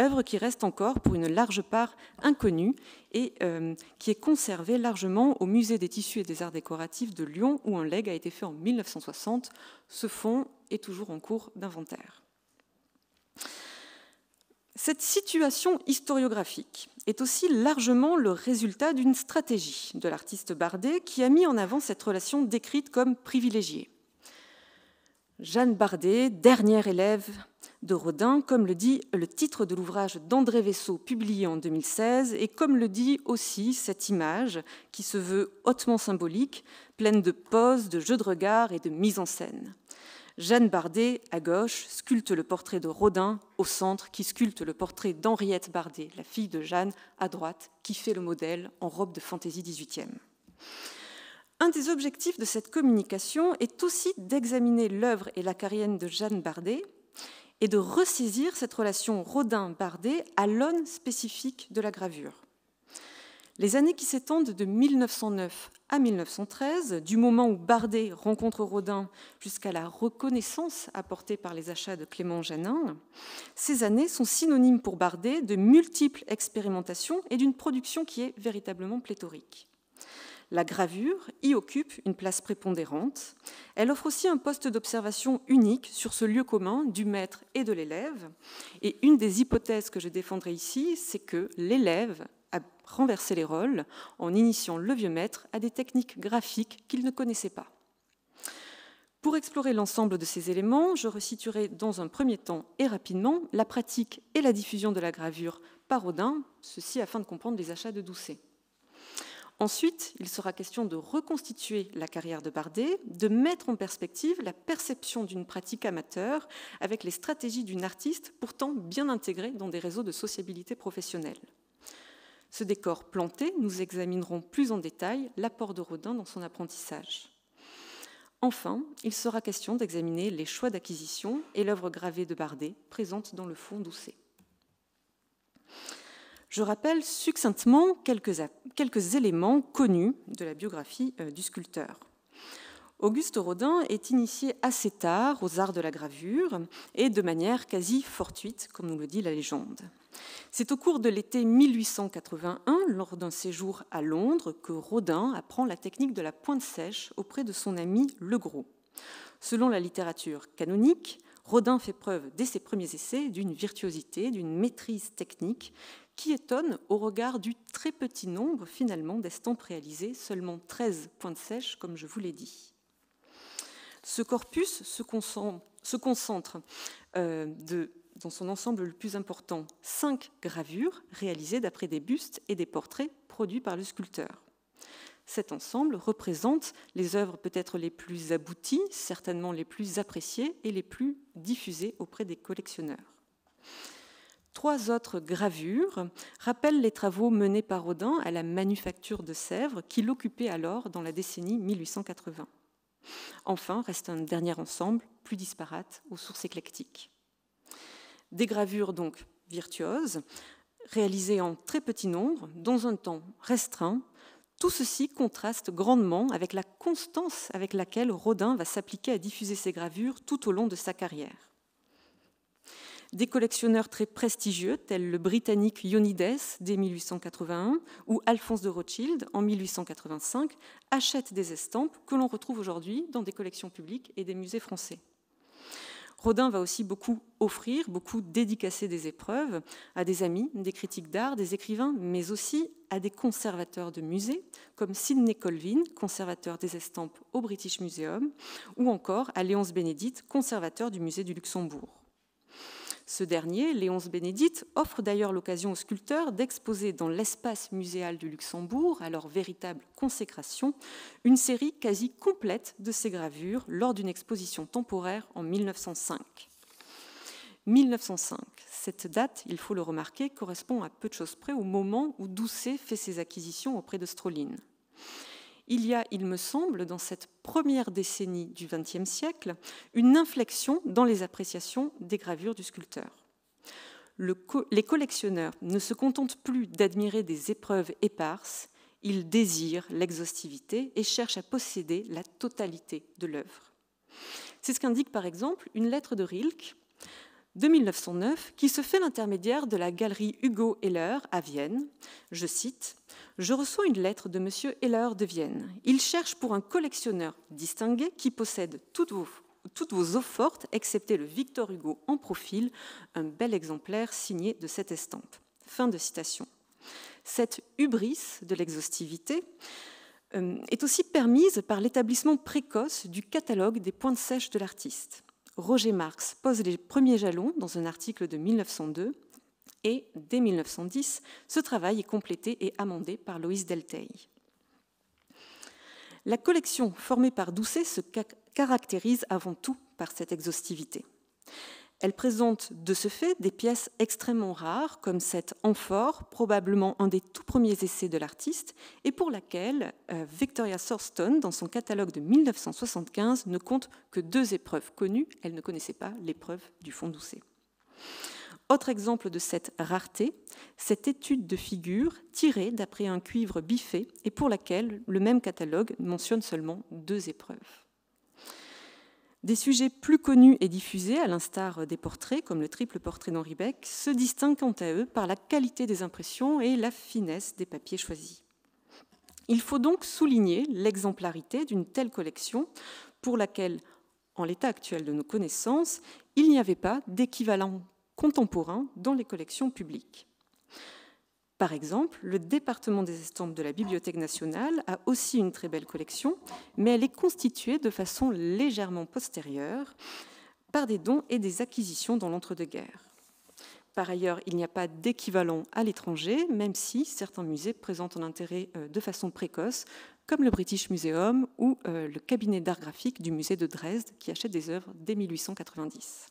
œuvre qui reste encore pour une large part inconnue et euh, qui est conservée largement au Musée des tissus et des arts décoratifs de Lyon, où un leg a été fait en 1960. Ce fonds est toujours en cours d'inventaire. Cette situation historiographique est aussi largement le résultat d'une stratégie de l'artiste Bardet qui a mis en avant cette relation décrite comme privilégiée. Jeanne Bardet, dernière élève de Rodin, comme le dit le titre de l'ouvrage d'André Vaisseau publié en 2016, et comme le dit aussi cette image qui se veut hautement symbolique, pleine de poses, de jeux de regard et de mise en scène. Jeanne Bardet, à gauche, sculpte le portrait de Rodin, au centre, qui sculpte le portrait d'Henriette Bardet, la fille de Jeanne, à droite, qui fait le modèle en robe de fantaisie 18e. Un des objectifs de cette communication est aussi d'examiner l'œuvre et la carrière de Jeanne Bardet et de ressaisir cette relation Rodin-Bardet à l'aune spécifique de la gravure. Les années qui s'étendent de 1909 à 1913, du moment où Bardet rencontre Rodin jusqu'à la reconnaissance apportée par les achats de Clément Jeannin, ces années sont synonymes pour Bardet de multiples expérimentations et d'une production qui est véritablement pléthorique. La gravure y occupe une place prépondérante. Elle offre aussi un poste d'observation unique sur ce lieu commun du maître et de l'élève. Et une des hypothèses que je défendrai ici, c'est que l'élève à renverser les rôles en initiant le vieux maître à des techniques graphiques qu'il ne connaissait pas. Pour explorer l'ensemble de ces éléments, je resituerai dans un premier temps et rapidement la pratique et la diffusion de la gravure par Odin, ceci afin de comprendre les achats de Doucet. Ensuite, il sera question de reconstituer la carrière de Bardet, de mettre en perspective la perception d'une pratique amateur avec les stratégies d'une artiste pourtant bien intégrée dans des réseaux de sociabilité professionnelle. Ce décor planté, nous examinerons plus en détail l'apport de Rodin dans son apprentissage. Enfin, il sera question d'examiner les choix d'acquisition et l'œuvre gravée de Bardet, présente dans le fond d'Ousset. Je rappelle succinctement quelques, quelques éléments connus de la biographie euh, du sculpteur. Auguste Rodin est initié assez tard aux arts de la gravure et de manière quasi fortuite, comme nous le dit la légende. C'est au cours de l'été 1881, lors d'un séjour à Londres, que Rodin apprend la technique de la pointe sèche auprès de son ami Legros. Selon la littérature canonique, Rodin fait preuve dès ses premiers essais d'une virtuosité, d'une maîtrise technique qui étonne au regard du très petit nombre finalement d'estampes réalisées, seulement 13 pointes sèches comme je vous l'ai dit. Ce corpus se concentre, euh, dans son ensemble le plus important, cinq gravures réalisées d'après des bustes et des portraits produits par le sculpteur. Cet ensemble représente les œuvres peut-être les plus abouties, certainement les plus appréciées et les plus diffusées auprès des collectionneurs. Trois autres gravures rappellent les travaux menés par Odin à la manufacture de Sèvres qu'il occupait alors dans la décennie 1880. Enfin, reste un dernier ensemble, plus disparate, aux sources éclectiques. Des gravures donc virtuoses, réalisées en très petit nombre, dans un temps restreint, tout ceci contraste grandement avec la constance avec laquelle Rodin va s'appliquer à diffuser ses gravures tout au long de sa carrière des collectionneurs très prestigieux tels le britannique Ionides dès 1881 ou Alphonse de Rothschild en 1885 achètent des estampes que l'on retrouve aujourd'hui dans des collections publiques et des musées français. Rodin va aussi beaucoup offrir, beaucoup dédicacer des épreuves à des amis, des critiques d'art, des écrivains, mais aussi à des conservateurs de musées, comme Sidney Colvin, conservateur des estampes au British Museum, ou encore à Léonce Bénédite, conservateur du musée du Luxembourg. Ce dernier, Léonce Bénédite, offre d'ailleurs l'occasion aux sculpteurs d'exposer dans l'espace muséal du Luxembourg, à leur véritable consécration, une série quasi complète de ses gravures lors d'une exposition temporaire en 1905. 1905. Cette date, il faut le remarquer, correspond à peu de choses près au moment où Doucet fait ses acquisitions auprès de Stroline il y a, il me semble, dans cette première décennie du XXe siècle, une inflexion dans les appréciations des gravures du sculpteur. les collectionneurs ne se contentent plus d'admirer des épreuves éparses, ils désirent l'exhaustivité et cherchent à posséder la totalité de l'œuvre. C'est ce qu'indique par exemple une lettre de Rilke de 1909 qui se fait l'intermédiaire de la galerie Hugo Heller à Vienne. Je cite Je reçois une lettre de M. Heller de Vienne. Il cherche pour un collectionneur distingué qui possède toutes vos, toutes vos eaux fortes, excepté le Victor Hugo en profil, un bel exemplaire signé de cette estampe. Fin de citation. Cette hubris de l'exhaustivité euh, est aussi permise par l'établissement précoce du catalogue des pointes sèches de l'artiste. Roger Marx pose les premiers jalons dans un article de 1902 et, dès 1910, ce travail est complété et amendé par Loïs Delteil. La collection formée par Doucet se caractérise avant tout par cette exhaustivité. Elle présente de ce fait des pièces extrêmement rares, comme cette amphore, probablement un des tout premiers essais de l'artiste, et pour laquelle euh, Victoria Sorston, dans son catalogue de 1975, ne compte que deux épreuves connues. Elle ne connaissait pas l'épreuve du fond doucet. Autre exemple de cette rareté, cette étude de figure tirée d'après un cuivre biffé et pour laquelle le même catalogue mentionne seulement deux épreuves. Des sujets plus connus et diffusés, à l'instar des portraits, comme le triple portrait d'Henri Beck, se distinguent quant à eux par la qualité des impressions et la finesse des papiers choisis. Il faut donc souligner l'exemplarité d'une telle collection pour laquelle, en l'état actuel de nos connaissances, il n'y avait pas d'équivalent contemporain dans les collections publiques. Par exemple, le département des estampes de la Bibliothèque nationale a aussi une très belle collection, mais elle est constituée de façon légèrement postérieure par des dons et des acquisitions dans l'entre-deux-guerres. Par ailleurs, il n'y a pas d'équivalent à l'étranger, même si certains musées présentent un intérêt euh, de façon précoce, comme le British Museum ou euh, le cabinet d'art graphique du musée de Dresde, qui achète des œuvres dès 1890.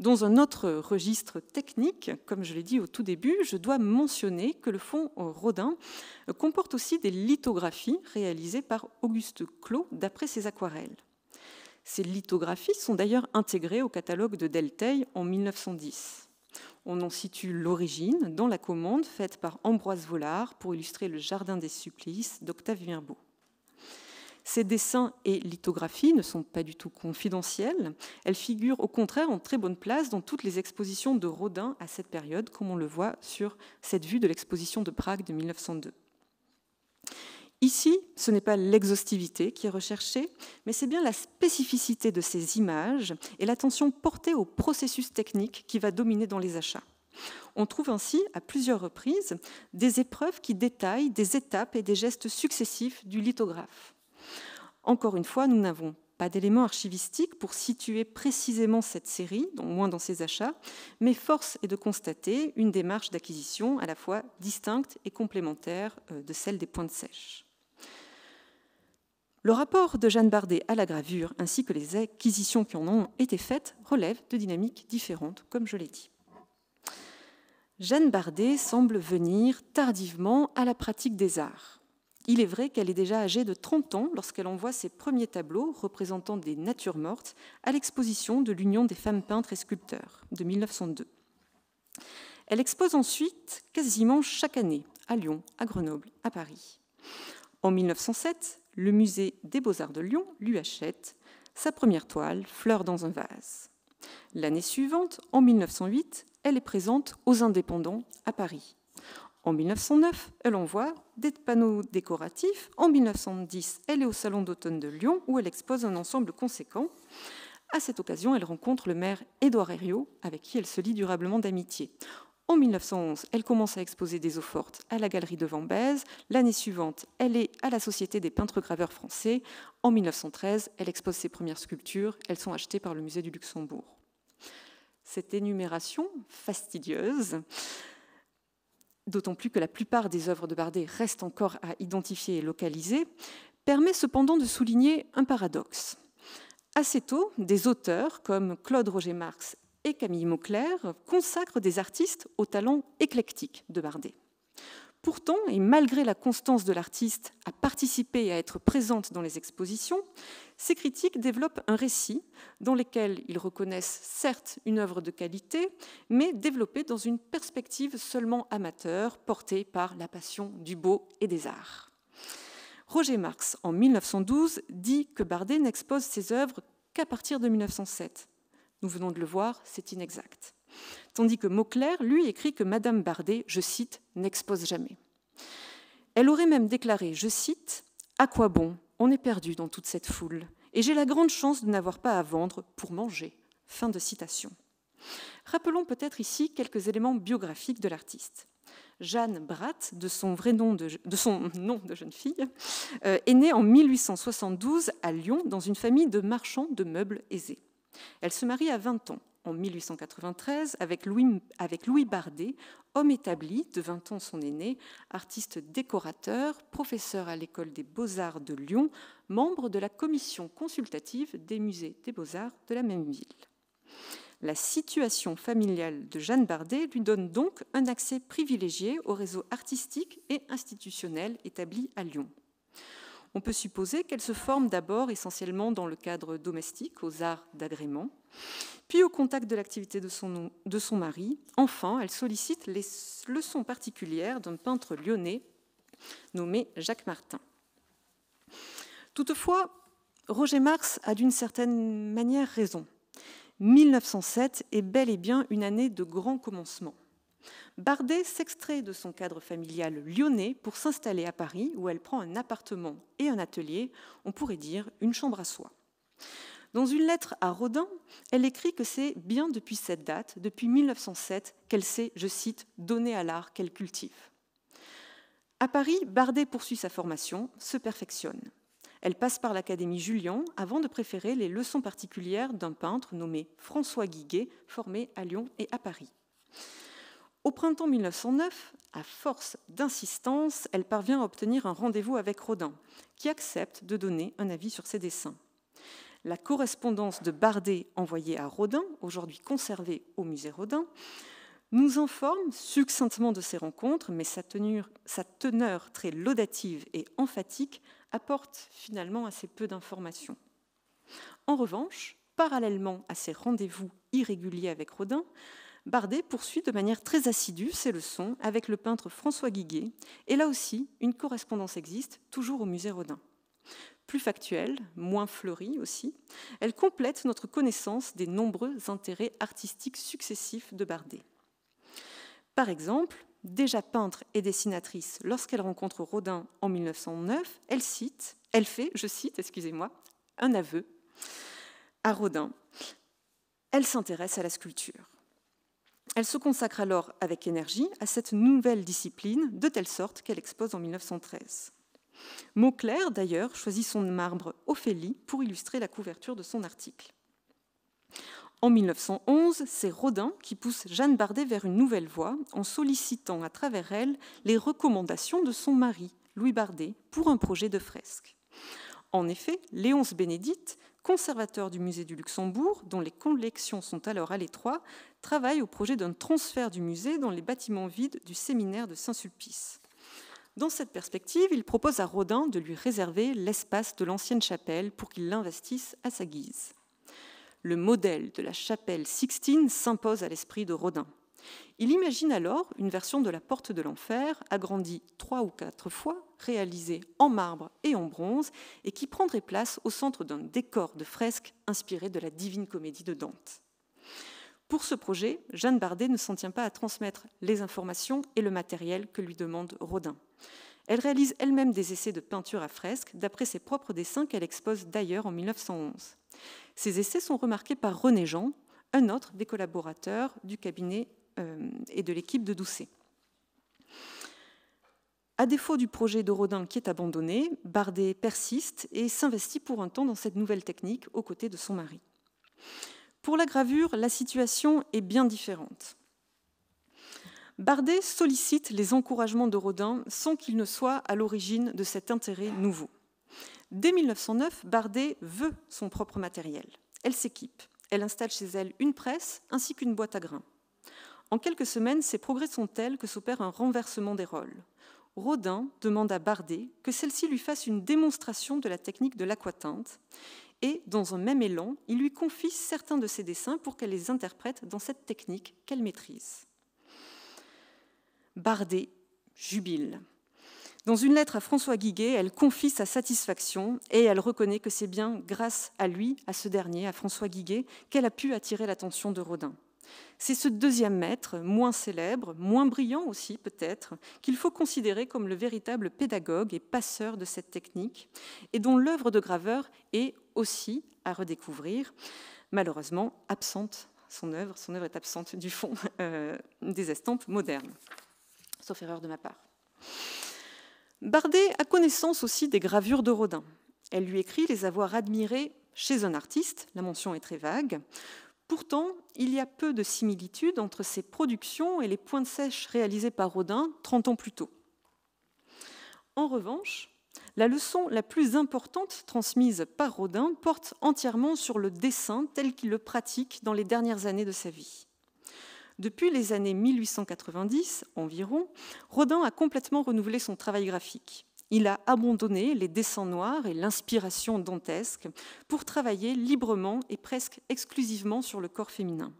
Dans un autre registre technique, comme je l'ai dit au tout début, je dois mentionner que le fonds Rodin comporte aussi des lithographies réalisées par Auguste Clos d'après ses aquarelles. Ces lithographies sont d'ailleurs intégrées au catalogue de Delteil en 1910. On en situe l'origine dans la commande faite par Ambroise Vollard pour illustrer le Jardin des Supplices d'Octave Mirbeau. Ces dessins et lithographies ne sont pas du tout confidentielles. Elles figurent au contraire en très bonne place dans toutes les expositions de Rodin à cette période, comme on le voit sur cette vue de l'exposition de Prague de 1902. Ici, ce n'est pas l'exhaustivité qui est recherchée, mais c'est bien la spécificité de ces images et l'attention portée au processus technique qui va dominer dans les achats. On trouve ainsi, à plusieurs reprises, des épreuves qui détaillent des étapes et des gestes successifs du lithographe. Encore une fois, nous n'avons pas d'éléments archivistiques pour situer précisément cette série, donc moins dans ses achats, mais force est de constater une démarche d'acquisition à la fois distincte et complémentaire euh, de celle des pointes sèches. Le rapport de Jeanne Bardet à la gravure ainsi que les acquisitions qui en ont été faites relèvent de dynamiques différentes, comme je l'ai dit. Jeanne Bardet semble venir tardivement à la pratique des arts. Il est vrai qu'elle est déjà âgée de 30 ans lorsqu'elle envoie ses premiers tableaux représentant des natures mortes à l'exposition de l'Union des femmes peintres et sculpteurs de 1902. Elle expose ensuite quasiment chaque année à Lyon, à Grenoble, à Paris. En 1907, le musée des beaux-arts de Lyon lui achète sa première toile, Fleur dans un vase. L'année suivante, en 1908, elle est présente aux Indépendants à Paris en 1909, elle envoie des panneaux décoratifs. En 1910, elle est au Salon d'automne de Lyon où elle expose un ensemble conséquent. À cette occasion, elle rencontre le maire Édouard Herriot, avec qui elle se lie durablement d'amitié. En 1911, elle commence à exposer des eaux fortes à la galerie de Vambèze. L'année suivante, elle est à la Société des peintres-graveurs français. En 1913, elle expose ses premières sculptures. Elles sont achetées par le musée du Luxembourg. Cette énumération fastidieuse d'autant plus que la plupart des œuvres de Bardet restent encore à identifier et localiser, permet cependant de souligner un paradoxe. Assez tôt, des auteurs comme Claude Roger Marx et Camille Mauclair consacrent des artistes au talent éclectique de Bardet. Pourtant, et malgré la constance de l'artiste à participer et à être présente dans les expositions, ses critiques développent un récit dans lequel ils reconnaissent certes une œuvre de qualité, mais développée dans une perspective seulement amateur, portée par la passion du beau et des arts. Roger Marx, en 1912, dit que Bardet n'expose ses œuvres qu'à partir de 1907. Nous venons de le voir, c'est inexact. Tandis que Mauclerc, lui, écrit que Madame Bardet, je cite, n'expose jamais. Elle aurait même déclaré, je cite, À quoi bon On est perdu dans toute cette foule, et j'ai la grande chance de n'avoir pas à vendre pour manger. Fin de citation. Rappelons peut-être ici quelques éléments biographiques de l'artiste. Jeanne Bratt, de son, vrai nom de, son nom de jeune fille, euh, est née en 1872 à Lyon dans une famille de marchands de meubles aisés. Elle se marie à 20 ans en 1893 avec Louis, Bardet, homme établi, de 20 ans son aîné, artiste décorateur, professeur à l'école des beaux-arts de Lyon, membre de la commission consultative des musées des beaux-arts de la même ville. La situation familiale de Jeanne Bardet lui donne donc un accès privilégié au réseau artistique et institutionnel établi à Lyon on peut supposer qu'elle se forme d'abord essentiellement dans le cadre domestique, aux arts d'agrément, puis au contact de l'activité de son, mari. Enfin, elle sollicite les leçons particulières d'un peintre lyonnais nommé Jacques Martin. Toutefois, Roger Marx a d'une certaine manière raison. 1907 est bel et bien une année de grand commencement. Bardet s'extrait de son cadre familial lyonnais pour s'installer à Paris où elle prend un appartement et un atelier, on pourrait dire une chambre à soi. Dans une lettre à Rodin, elle écrit que c'est bien depuis cette date, depuis 1907, qu'elle s'est, je cite, donner à l'art qu'elle cultive. À Paris, Bardet poursuit sa formation, se perfectionne. Elle passe par l'Académie Julian avant de préférer les leçons particulières d'un peintre nommé François Guiguet, formé à Lyon et à Paris. Au printemps 1909, à force d'insistance, elle parvient à obtenir un rendez-vous avec Rodin, qui accepte de donner un avis sur ses dessins. La correspondance de Bardet envoyée à Rodin, aujourd'hui conservée au musée Rodin, nous informe succinctement de ces rencontres, mais sa, teneur très laudative et emphatique apporte finalement assez peu d'informations. En revanche, parallèlement à ces rendez-vous irréguliers avec Rodin, Bardet poursuit de manière très assidue ses leçons avec le peintre François Guiguet, et là aussi, une correspondance existe, toujours au musée Rodin. Plus factuelle, moins fleurie aussi, elle complète notre connaissance des nombreux intérêts artistiques successifs de Bardet. Par exemple, déjà peintre et dessinatrice lorsqu'elle rencontre Rodin en 1909, elle cite, elle fait, je cite, excusez-moi, un aveu à Rodin. Elle s'intéresse à la sculpture. Elle se consacre alors avec énergie à cette nouvelle discipline, de telle sorte qu'elle expose en 1913. Mauclair, d'ailleurs, choisit son marbre Ophélie pour illustrer la couverture de son article. En 1911, c'est Rodin qui pousse Jeanne Bardet vers une nouvelle voie en sollicitant à travers elle les recommandations de son mari, Louis Bardet, pour un projet de fresque. En effet, Léonce Bénédite, conservateur du musée du Luxembourg, dont les collections sont alors à l'étroit, travaille au projet d'un transfert du musée dans les bâtiments vides du séminaire de Saint-Sulpice. Dans cette perspective, il propose à Rodin de lui réserver l'espace de l'ancienne chapelle pour qu'il l'investisse à sa guise. Le modèle de la chapelle Sixtine s'impose à l'esprit de Rodin. Il imagine alors une version de la porte de l'enfer, agrandie trois ou quatre fois, réalisée en marbre et en bronze, et qui prendrait place au centre d'un décor de fresques inspiré de la divine comédie de Dante. Pour ce projet, Jeanne Bardet ne s'en tient pas à transmettre les informations et le matériel que lui demande Rodin. Elle réalise elle-même des essais de peinture à fresque, d'après ses propres dessins qu'elle expose d'ailleurs en 1911. Ces essais sont remarqués par René Jean, un autre des collaborateurs du cabinet euh, et de l'équipe de Doucet. À défaut du projet de Rodin qui est abandonné, Bardet persiste et s'investit pour un temps dans cette nouvelle technique aux côtés de son mari. Pour la gravure, la situation est bien différente. Bardet sollicite les encouragements de Rodin sans qu'il ne soit à l'origine de cet intérêt nouveau. Dès 1909, Bardet veut son propre matériel. Elle s'équipe. Elle installe chez elle une presse ainsi qu'une boîte à grains. En quelques semaines, ses progrès sont tels que s'opère un renversement des rôles. Rodin demande à Bardet que celle-ci lui fasse une démonstration de la technique de l'aquatinte et, dans un même élan, il lui confie certains de ses dessins pour qu'elle les interprète dans cette technique qu'elle maîtrise. Bardet jubile. Dans une lettre à François Guiguet, elle confie sa satisfaction et elle reconnaît que c'est bien grâce à lui, à ce dernier, à François Guiguet, qu'elle a pu attirer l'attention de Rodin. C'est ce deuxième maître, moins célèbre, moins brillant aussi peut-être, qu'il faut considérer comme le véritable pédagogue et passeur de cette technique, et dont l'œuvre de graveur est aussi à redécouvrir, malheureusement absente, son œuvre, son œuvre est absente du fond euh, des estampes modernes, sauf erreur de ma part. Bardet a connaissance aussi des gravures de Rodin. Elle lui écrit les avoir admirées chez un artiste, la mention est très vague. Pourtant, il y a peu de similitudes entre ses productions et les pointes sèches réalisées par Rodin 30 ans plus tôt. En revanche, la leçon la plus importante transmise par Rodin porte entièrement sur le dessin tel qu'il le pratique dans les dernières années de sa vie. Depuis les années 1890 environ, Rodin a complètement renouvelé son travail graphique. Il a abandonné les dessins noirs et l'inspiration dantesque pour travailler librement et presque exclusivement sur le corps féminin.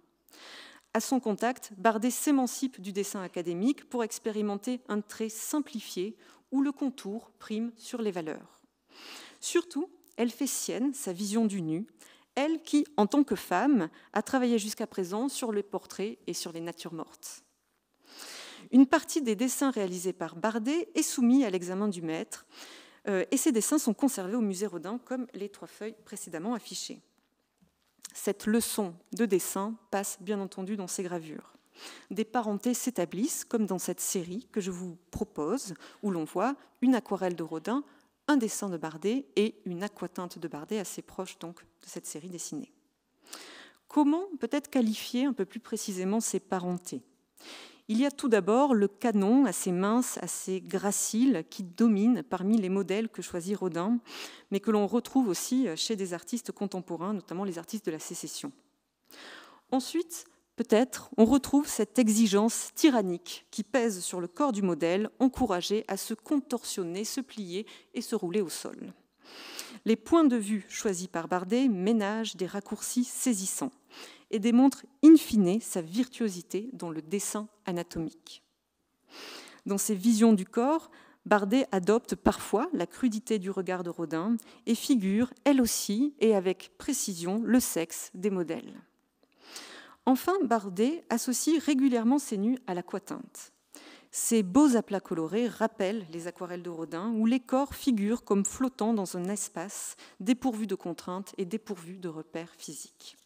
À son contact, Bardet s'émancipe du dessin académique pour expérimenter un trait simplifié où le contour prime sur les valeurs. Surtout, elle fait sienne sa vision du nu, elle qui, en tant que femme, a travaillé jusqu'à présent sur les portraits et sur les natures mortes. Une partie des dessins réalisés par Bardet est soumise à l'examen du maître, euh, et ses dessins sont conservés au musée Rodin comme les trois feuilles précédemment affichées. Cette leçon de dessin passe bien entendu dans ces gravures. Des parentés s'établissent, comme dans cette série que je vous propose, où l'on voit une aquarelle de Rodin, un dessin de Bardet et une aquatinte de Bardet, assez proche donc de cette série dessinée. Comment peut-être qualifier un peu plus précisément ces parentés il y a tout d'abord le canon assez mince, assez gracile, qui domine parmi les modèles que choisit Rodin, mais que l'on retrouve aussi euh, chez des artistes contemporains, notamment les artistes de la sécession. Ensuite, peut-être, on retrouve cette exigence tyrannique qui pèse sur le corps du modèle, encouragé à se contorsionner, se plier et se rouler au sol. Les points de vue choisis par Bardet ménagent des raccourcis saisissants et démontre in fine sa virtuosité dans le dessin anatomique. Dans ses visions du corps, Bardet adopte parfois la crudité du regard de Rodin et figure, elle aussi, et avec précision, le sexe des modèles. Enfin, Bardet associe régulièrement ses nus à l'aquatinte. Ses beaux aplats colorés rappellent les aquarelles de Rodin, où les corps figurent comme flottant dans un espace dépourvu de contraintes et dépourvu de repères physiques.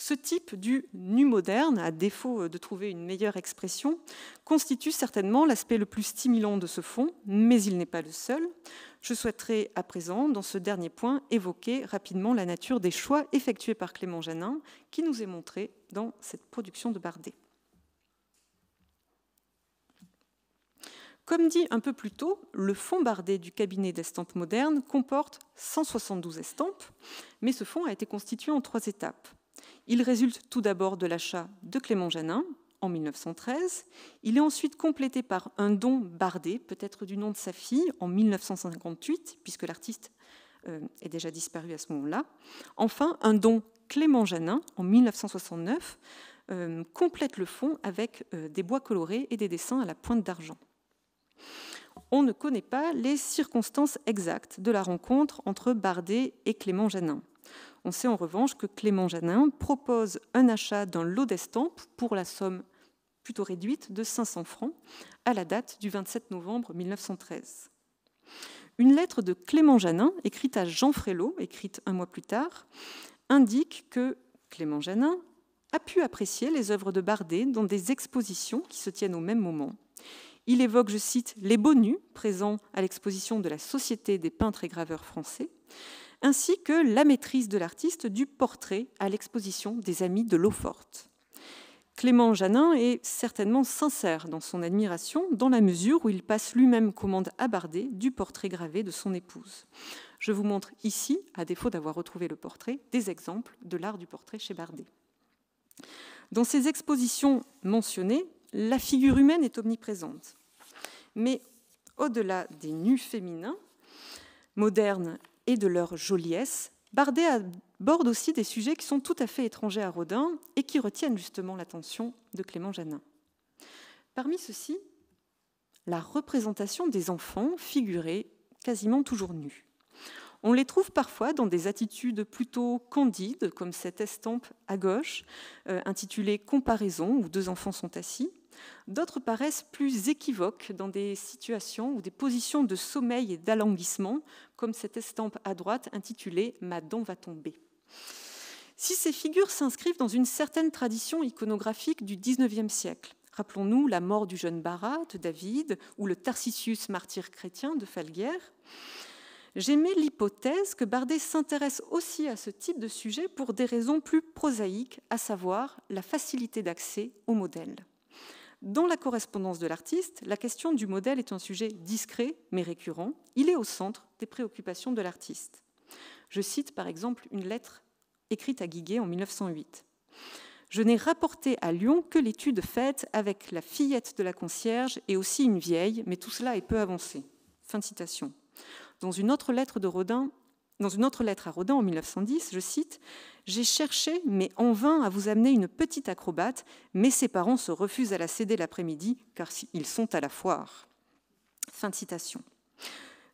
Ce type du nu moderne, à défaut euh, de trouver une meilleure expression, constitue certainement l'aspect le plus stimulant de ce fond, mais il n'est pas le seul. Je souhaiterais à présent, dans ce dernier point, évoquer rapidement la nature des choix effectués par Clément Janin, qui nous est montré dans cette production de Bardet. Comme dit un peu plus tôt, le fonds Bardet du cabinet d'estampes modernes comporte 172 estampes, mais ce fonds a été constitué en trois étapes. Il résulte tout d'abord de l'achat de Clément Janin en 1913. Il est ensuite complété par un don Bardet, peut-être du nom de sa fille, en 1958, puisque l'artiste euh, est déjà disparu à ce moment-là. Enfin, un don Clément Janin en 1969 euh, complète le fond avec euh, des bois colorés et des dessins à la pointe d'argent. On ne connaît pas les circonstances exactes de la rencontre entre Bardet et Clément Janin. On sait en revanche que Clément Janin propose un achat d'un lot d'estampes pour la somme plutôt réduite de 500 francs à la date du 27 novembre 1913. Une lettre de Clément Janin, écrite à Jean Frélot, écrite un mois plus tard, indique que Clément Janin a pu apprécier les œuvres de Bardet dans des expositions qui se tiennent au même moment. Il évoque, je cite, les beaux nus présents à l'exposition de la Société des peintres et graveurs français, ainsi que la maîtrise de l'artiste du portrait à l'exposition des Amis de l'eau forte. Clément Janin est certainement sincère dans son admiration, dans la mesure où il passe lui-même commande à Bardet du portrait gravé de son épouse. Je vous montre ici, à défaut d'avoir retrouvé le portrait, des exemples de l'art du portrait chez Bardet. Dans ces expositions mentionnées, la figure humaine est omniprésente. Mais au-delà des nus féminins, modernes et de leur joliesse, Bardet aborde aussi des sujets qui sont tout à fait étrangers à Rodin et qui retiennent justement l'attention de Clément Janin. Parmi ceux-ci, la représentation des enfants figurés quasiment toujours nus. On les trouve parfois dans des attitudes plutôt candides, comme cette estampe à gauche, euh, intitulée Comparaison, où deux enfants sont assis, D'autres paraissent plus équivoques dans des situations ou des positions de sommeil et d'alanguissement, comme cette estampe à droite intitulée Ma va tomber. Si ces figures s'inscrivent dans une certaine tradition iconographique du XIXe siècle, Rappelons-nous la mort du jeune Barat, de David ou le Tarcisius martyr chrétien de Falguière. j'émets l'hypothèse que Bardet s'intéresse aussi à ce type de sujet pour des raisons plus prosaïques, à savoir la facilité d'accès au modèle. Dans la correspondance de l'artiste, la question du modèle est un sujet discret mais récurrent. Il est au centre des préoccupations de l'artiste. Je cite par exemple une lettre écrite à Guiguet en 1908. Je n'ai rapporté à Lyon que l'étude faite avec la fillette de la concierge et aussi une vieille, mais tout cela est peu avancé. Fin de citation. Dans une autre lettre de Rodin, dans une autre lettre à Rodin en 1910, je cite J'ai cherché, mais en vain, à vous amener une petite acrobate, mais ses parents se refusent à la céder l'après-midi, car ils sont à la foire. Fin de citation.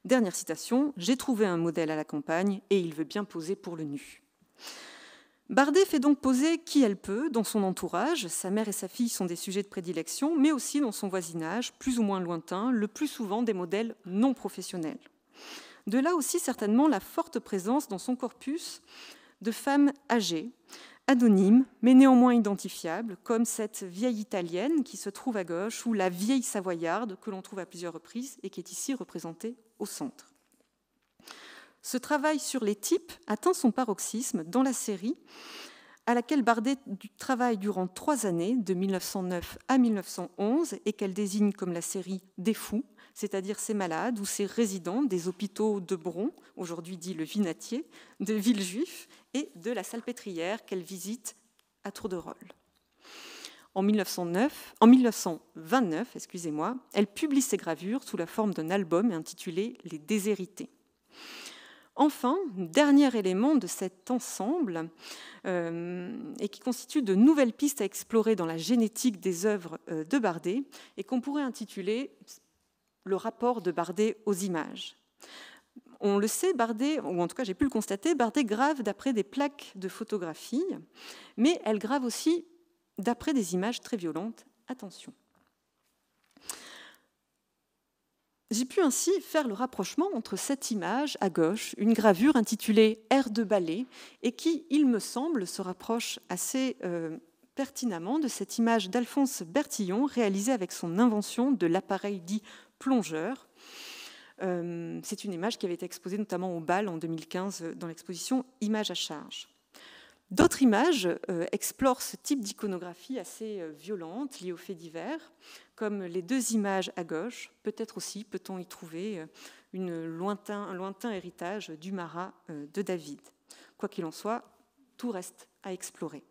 Dernière citation J'ai trouvé un modèle à la campagne, et il veut bien poser pour le nu. Bardet fait donc poser qui elle peut dans son entourage, sa mère et sa fille sont des sujets de prédilection, mais aussi dans son voisinage, plus ou moins lointain, le plus souvent des modèles non professionnels. De là aussi certainement la forte présence dans son corpus de femmes âgées, anonymes mais néanmoins identifiables, comme cette vieille italienne qui se trouve à gauche ou la vieille savoyarde que l'on trouve à plusieurs reprises et qui est ici représentée au centre. Ce travail sur les types atteint son paroxysme dans la série à laquelle Bardet travaille durant trois années, de 1909 à 1911, et qu'elle désigne comme la série Des Fous, c'est-à-dire ces malades ou ses résidents des hôpitaux de Bron, aujourd'hui dit le Vinatier, de Villejuif et de la Salpêtrière qu'elle visite à Tour de Rôle. En, 1929, excusez-moi, elle publie ses gravures sous la forme d'un album intitulé Les déshérités. Enfin, dernier élément de cet ensemble, euh, et qui constitue de nouvelles pistes à explorer dans la génétique des œuvres euh, de Bardet, et qu'on pourrait intituler le rapport de Bardet aux images. On le sait, Bardet, ou en tout cas j'ai pu le constater, Bardet grave d'après des plaques de photographie, mais elle grave aussi d'après des images très violentes. Attention. J'ai pu ainsi faire le rapprochement entre cette image à gauche, une gravure intitulée Air de ballet, et qui, il me semble, se rapproche assez euh, pertinemment de cette image d'Alphonse Bertillon réalisée avec son invention de l'appareil dit plongeur. Euh, c'est une image qui avait été exposée notamment au BAL en 2015 euh, dans l'exposition Images à charge. D'autres images euh, explorent ce type d'iconographie assez violente liée aux faits divers, comme les deux images à gauche. Peut-être aussi peut-on y trouver une lointain, un lointain héritage du Marat de David. Quoi qu'il en soit, tout reste à explorer.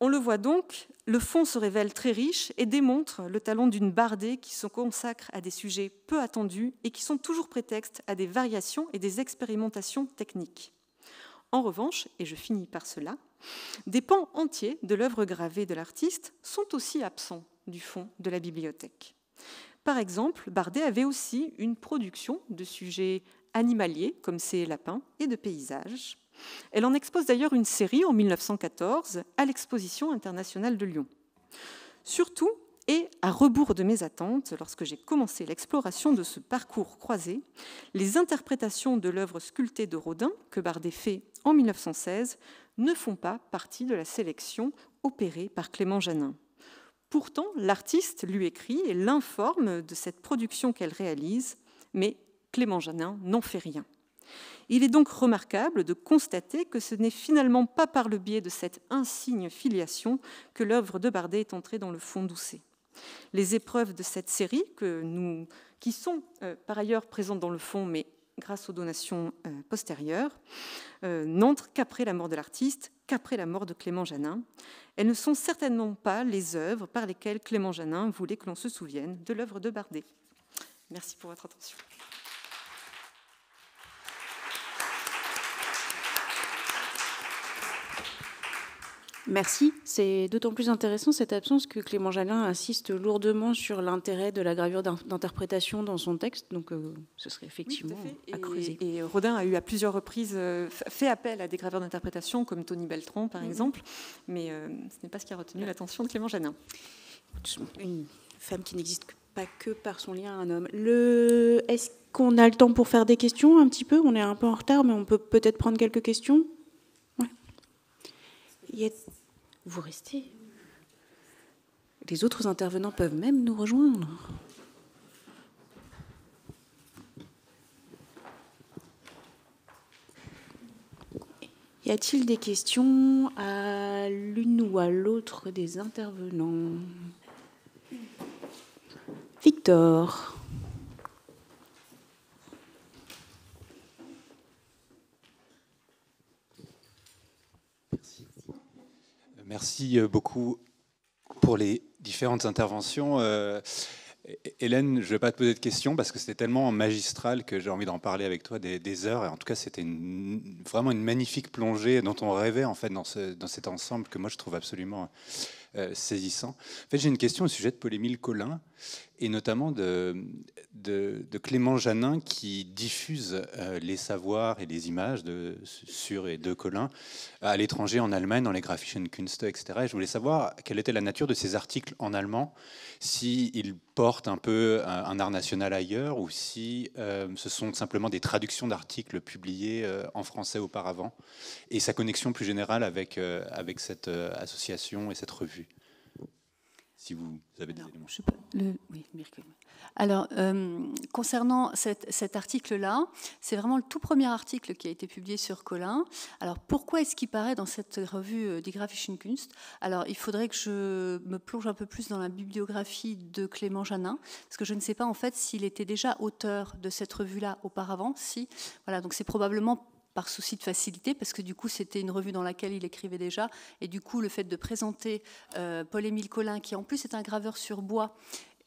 On le voit donc, le fond se révèle très riche et démontre le talent d'une bardée qui se consacre à des sujets peu attendus et qui sont toujours prétexte à des variations et des expérimentations techniques. En revanche, et je finis par cela, des pans entiers de l'œuvre gravée de l'artiste sont aussi absents du fond de la bibliothèque. Par exemple, Bardet avait aussi une production de sujets animaliers, comme ses lapins, et de paysages. Elle en expose d'ailleurs une série en 1914 à l'exposition internationale de Lyon. Surtout, et à rebours de mes attentes, lorsque j'ai commencé l'exploration de ce parcours croisé, les interprétations de l'œuvre sculptée de Rodin, que Bardet fait en 1916, ne font pas partie de la sélection opérée par Clément Janin. Pourtant, l'artiste lui écrit et l'informe de cette production qu'elle réalise, mais Clément Janin n'en fait rien. Il est donc remarquable de constater que ce n'est finalement pas par le biais de cette insigne filiation que l'œuvre de Bardet est entrée dans le fond d'Ousset. Les épreuves de cette série, qui sont euh, par ailleurs présentes dans le fond, mais grâce aux donations euh, postérieures, euh, n'entrent qu'après la mort de l'artiste, qu'après la mort de Clément Janin. Elles ne sont certainement pas les œuvres par lesquelles Clément Janin voulait que l'on se souvienne de l'œuvre de Bardet. Merci pour votre attention. Merci. C'est d'autant plus intéressant cette absence que Clément Jalin insiste lourdement sur l'intérêt de la gravure d'interprétation dans son texte. Donc, euh, ce serait effectivement à, creuser. Et, Rodin a eu à plusieurs reprises euh, fait appel à des graveurs d'interprétation, comme Tony Beltran, par mhm. exemple. Mais euh, ce n'est pas ce qui a retenu l'attention de Clément Jalin. Une femme qui n'existe pas que par son lien à un homme. Le... Est-ce qu'on a le temps pour faire des questions un petit peu On est un peu en retard, mais on peut peut-être prendre quelques questions. Il y vous restez. Les autres intervenants peuvent même nous rejoindre. Y a-t-il des questions à l'une ou à l'autre des intervenants Victor. Merci euh, beaucoup pour les différentes interventions. Euh, Hélène, je ne vais pas te poser de questions parce que c'était tellement magistral que j'ai envie d'en parler avec toi des, heures. Et en tout cas, c'était vraiment une magnifique plongée dont on rêvait en fait dans, dans cet ensemble que moi je trouve absolument euh, saisissant. En fait, j'ai une question au sujet de paul Paul-Émile Collin et notamment de, de, Clément Janin qui diffuse euh, les savoirs et les images de sur et de Collin à l'étranger, en Allemagne, dans les Graphischen Künste, etc. je voulais savoir quelle était la nature de ces articles en allemand, s'ils portent un peu euh, un, art national ailleurs ou si ce sont simplement des traductions d'articles publiés en français auparavant, et sa connexion plus générale avec, avec cette association et cette revue si vous avez des Alors, éléments. Alors, euh, concernant cet article-là, c'est vraiment le tout premier article qui a été publié sur Colin. Alors, pourquoi est-ce qu'il paraît dans cette revue euh, Die Kunst Alors, il faudrait que je me plonge un peu plus dans la bibliographie de Clément Janin, parce que je ne sais pas en fait s'il était déjà auteur de cette revue-là auparavant. Si, voilà, donc c'est probablement par souci de facilité, parce que du coup, c'était une revue dans laquelle il écrivait déjà. Et du coup, le fait de présenter euh, Paul-Émile Collin, qui en plus est un graveur sur bois,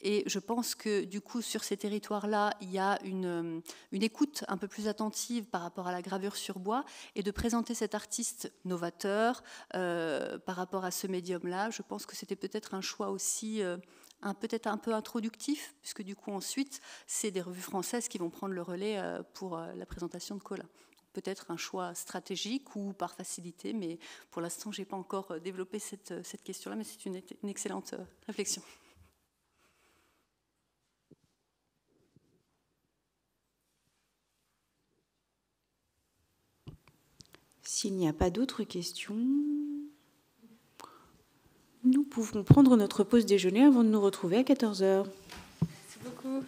et je pense que du coup, sur ces territoires-là, il y a une, euh, écoute un peu plus attentive par rapport à la gravure sur bois. Et de présenter cet artiste novateur euh, par rapport à ce médium-là, je pense que c'était peut-être un choix aussi peut-être un peu introductif, puisque du coup ensuite, c'est des revues françaises qui vont prendre le relais pour la présentation de Colin peut-être un choix stratégique ou par facilité, mais pour l'instant, je n'ai pas encore euh, développé euh, cette, question-là, mais c'est une, une excellente euh, réflexion. S'il n'y a pas d'autres questions, nous pouvons prendre notre pause déjeuner avant de nous retrouver à 14h. Merci beaucoup.